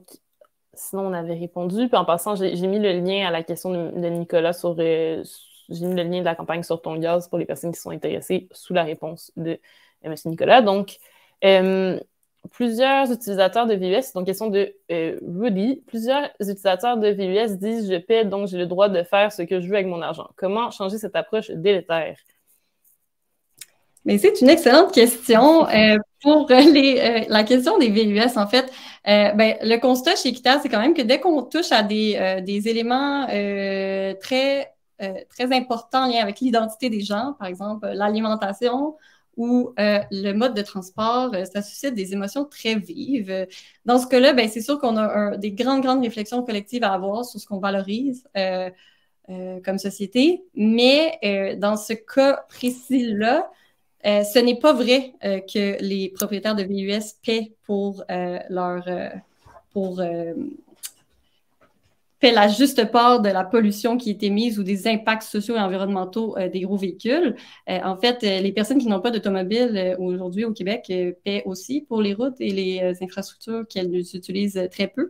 Speaker 1: sinon, on avait répondu. Puis en passant, j'ai mis le lien à la question de, de Nicolas sur. j'ai mis le lien de la campagne sur ton gaz pour les personnes qui sont intéressées sous la réponse de Monsieur Nicolas. Donc, euh, plusieurs utilisateurs de VUS, donc question de euh, Rudy, plusieurs utilisateurs de VUS disent je paie, donc j'ai le droit de faire ce que je veux avec mon argent. Comment changer cette approche délétère?
Speaker 2: Mais c'est une excellente question. Euh, pour les, euh, la question des VUS, en fait, ben, le constat chez Equitas, c'est quand même que dès qu'on touche à des, éléments très, très importants liés avec l'identité des gens, par exemple l'alimentation, où euh, le mode de transport, euh, ça suscite des émotions très vives. Dans ce cas-là, ben, c'est sûr qu'on a des grandes, grandes réflexions collectives à avoir sur ce qu'on valorise euh, comme société. Mais dans ce cas précis-là, ce n'est pas vrai que les propriétaires de VUS paient pour leur... pour la juste part de la pollution qui est émise ou des impacts sociaux et environnementaux euh, des gros véhicules. Euh, en fait, euh, les personnes qui n'ont pas d'automobile aujourd'hui au Québec paient aussi pour les routes et les infrastructures qu'elles utilisent très peu.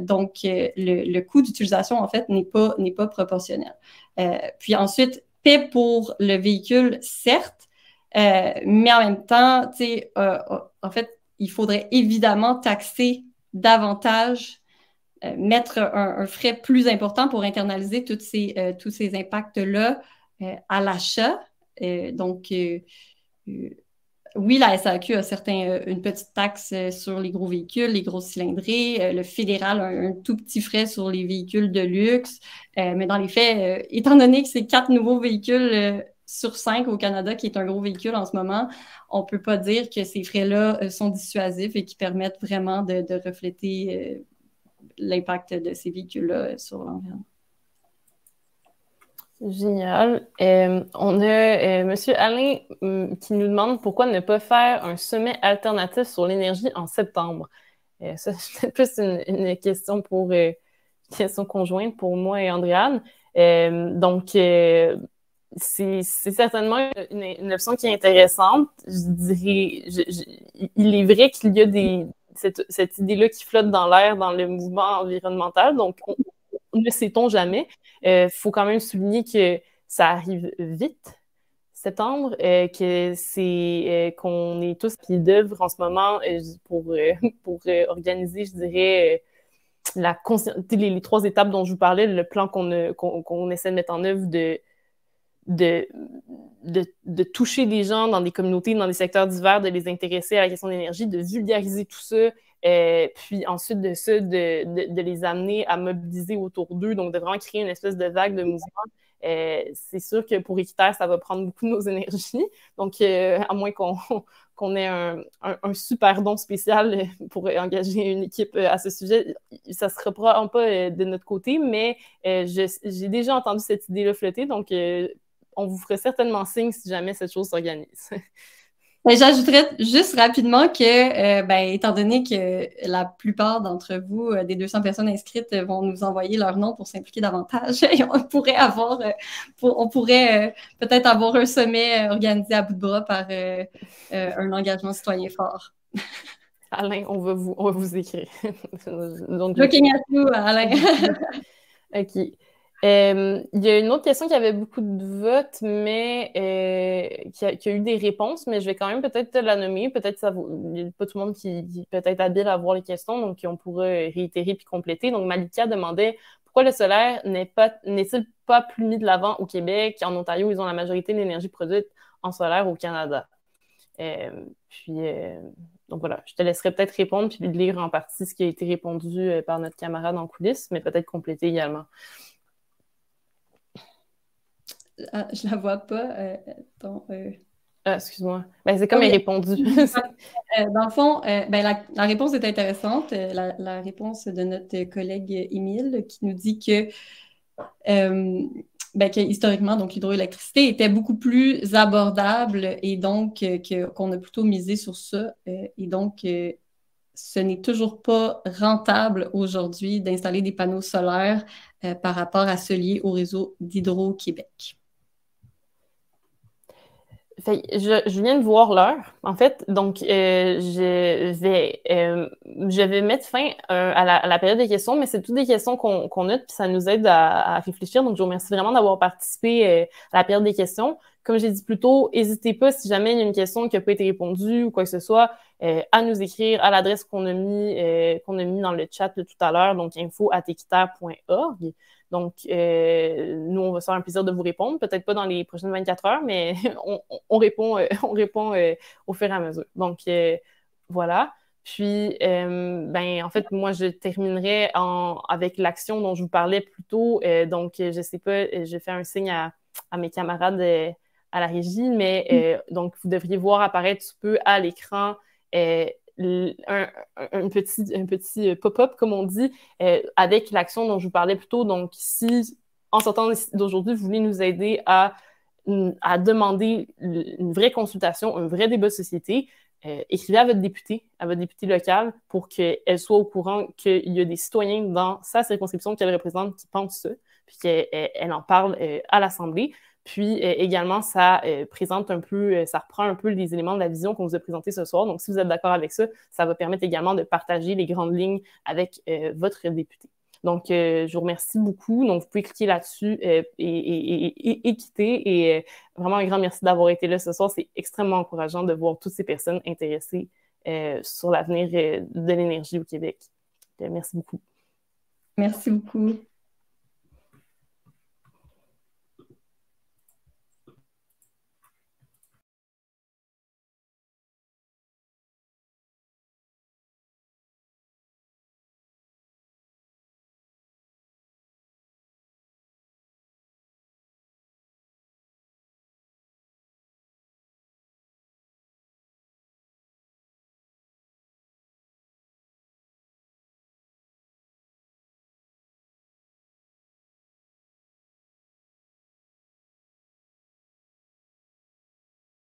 Speaker 2: donc, le, coût d'utilisation, en fait, n'est pas, n'est pas proportionnel. puis ensuite, paie pour le véhicule, certes, mais en même temps, tu sais, en fait, il faudrait évidemment taxer davantage euh, mettre un, frais plus important pour internaliser ces, euh, tous ces impacts-là euh, à l'achat. donc, oui, la SAQ a certains, une petite taxe sur les gros véhicules, les gros cylindrés. Le fédéral a un, tout petit frais sur les véhicules de luxe. mais dans les faits, étant donné que c'est quatre nouveaux véhicules sur cinq au Canada, qui est un gros véhicule en ce moment, on ne peut pas dire que ces frais-là sont dissuasifs et qui permettent vraiment de refléter l'impact de ces véhicules-là sur
Speaker 1: l'environnement. Génial. Euh, on a euh, Monsieur M. Alain hum, qui nous demande pourquoi ne pas faire un sommet alternatif sur l'énergie en septembre. Euh, ça, c'est plus une, une, question pour une question conjointe pour moi et Andréane. donc, c'est certainement une, option qui est intéressante. Je dirais, il est vrai qu'il y a des, cette, idée-là qui flotte dans l'air, dans le mouvement environnemental. Donc, on, ne sait-on jamais. Il euh, faut quand même souligner que ça arrive vite, septembre, euh, que c'est euh, qu'on est tous pieds d'œuvre en ce moment pour, pour organiser, je dirais, la les, trois étapes dont je vous parlais, le plan qu'on qu'on essaie de mettre en œuvre de de, de, de, toucher des gens dans des communautés, dans des secteurs divers, de les intéresser à la question de l'énergie, de vulgariser tout ça, euh, puis ensuite de ça, de, de, les amener à mobiliser autour d'eux, donc de vraiment créer une espèce de vague de mouvement. Euh, c'est sûr que pour Équitaire, ça va prendre beaucoup de nos énergies, donc euh, à moins qu'on qu'on ait un, un, super don spécial pour engager une équipe à ce sujet. Ça ne se reprend pas de notre côté, mais j'ai déjà entendu cette idée-là flotter, donc on vous ferait certainement signe si jamais cette chose s'organise.
Speaker 2: Ben, j'ajouterais juste rapidement que, euh, ben, étant donné que la plupart d'entre vous, euh, des 200 personnes inscrites, euh, vont nous envoyer leur nom pour s'impliquer davantage, on pourrait avoir, on pourrait peut-être avoir un sommet organisé à bout de bras par un engagement citoyen fort.
Speaker 1: Alain, on va vous, écrire. Looking
Speaker 2: at Alain.
Speaker 1: OK. Euh, il y a une autre question qui avait beaucoup de votes, mais euh, qui, a, eu des réponses, mais je vais quand même peut-être la nommer. Peut-être ça il n'y a pas tout le monde qui, est peut être habile à voir les questions, donc on pourrait réitérer puis compléter. Donc Malika demandait pourquoi le solaire n'est pas il pas plus mis de l'avant au Québec En Ontario, ils ont la majorité de l'énergie produite en solaire au Canada. Euh, puis donc voilà, je te laisserai peut-être répondre puis lire en partie ce qui a été répondu par notre camarade en coulisses, mais peut-être compléter également.
Speaker 2: Je ah, je la vois pas. Euh, euh.
Speaker 1: Ah, excuse-moi. Ben, c'est comme il répondu.
Speaker 2: Euh, dans le fond, ben, la, réponse est intéressante. La, réponse de notre collègue Émile qui nous dit ben, que, historiquement, donc l'hydroélectricité était beaucoup plus abordable et donc qu'on a plutôt misé sur ça. et donc, ce n'est toujours pas rentable aujourd'hui d'installer des panneaux solaires par rapport à ce lié au réseau d'Hydro-Québec.
Speaker 1: Fait, je, je, viens de voir l'heure, en fait. Donc, euh, je, vais, euh, je vais mettre fin euh, à, la, période des questions, mais c'est toutes des questions qu'on note, puis ça nous aide à, réfléchir. Donc, je vous remercie vraiment d'avoir participé à la période des questions. Comme j'ai dit plus tôt, n'hésitez pas, si jamais il y a une question qui n'a pas été répondue ou quoi que ce soit, à nous écrire à l'adresse qu'on a, mis qu'on a mis dans le chat de tout à l'heure, donc info info.atequitaire.org. Donc, euh, nous, on va se faire un plaisir de vous répondre. Peut-être pas dans les prochaines 24 heures, mais on, répond, euh, on répond euh, au fur et à mesure. Donc, voilà. Puis, ben, en fait, moi, je terminerai avec l'action dont je vous parlais plus tôt. donc, je ne sais pas, j'ai fait un signe à, à mes camarades à la régie, mais mm. donc, vous devriez voir apparaître un peu à l'écran un, petit, euh, pop-up, comme on dit, euh, avec l'action dont je vous parlais plus tôt. Donc, si en sortant d'aujourd'hui, vous voulez nous aider à, demander une vraie consultation, un vrai débat de société, euh, écrivez à votre député, à votre député local pour qu'elle soit au courant qu'il y a des citoyens dans sa circonscription qu'elle représente qui pensent ça, puis qu'elle en parle à l'Assemblée. Puis euh, également, ça euh, présente un peu, euh, ça reprend un peu les éléments de la vision qu'on vous a présenté ce soir. Donc, si vous êtes d'accord avec ça, ça va permettre également de partager les grandes lignes avec votre député. Donc, je vous remercie beaucoup. Donc, vous pouvez cliquer là-dessus et, et, quitter. Et vraiment, un grand merci d'avoir été là ce soir. C'est extrêmement encourageant de voir toutes ces personnes intéressées sur l'avenir de l'énergie au Québec. merci beaucoup. Merci beaucoup.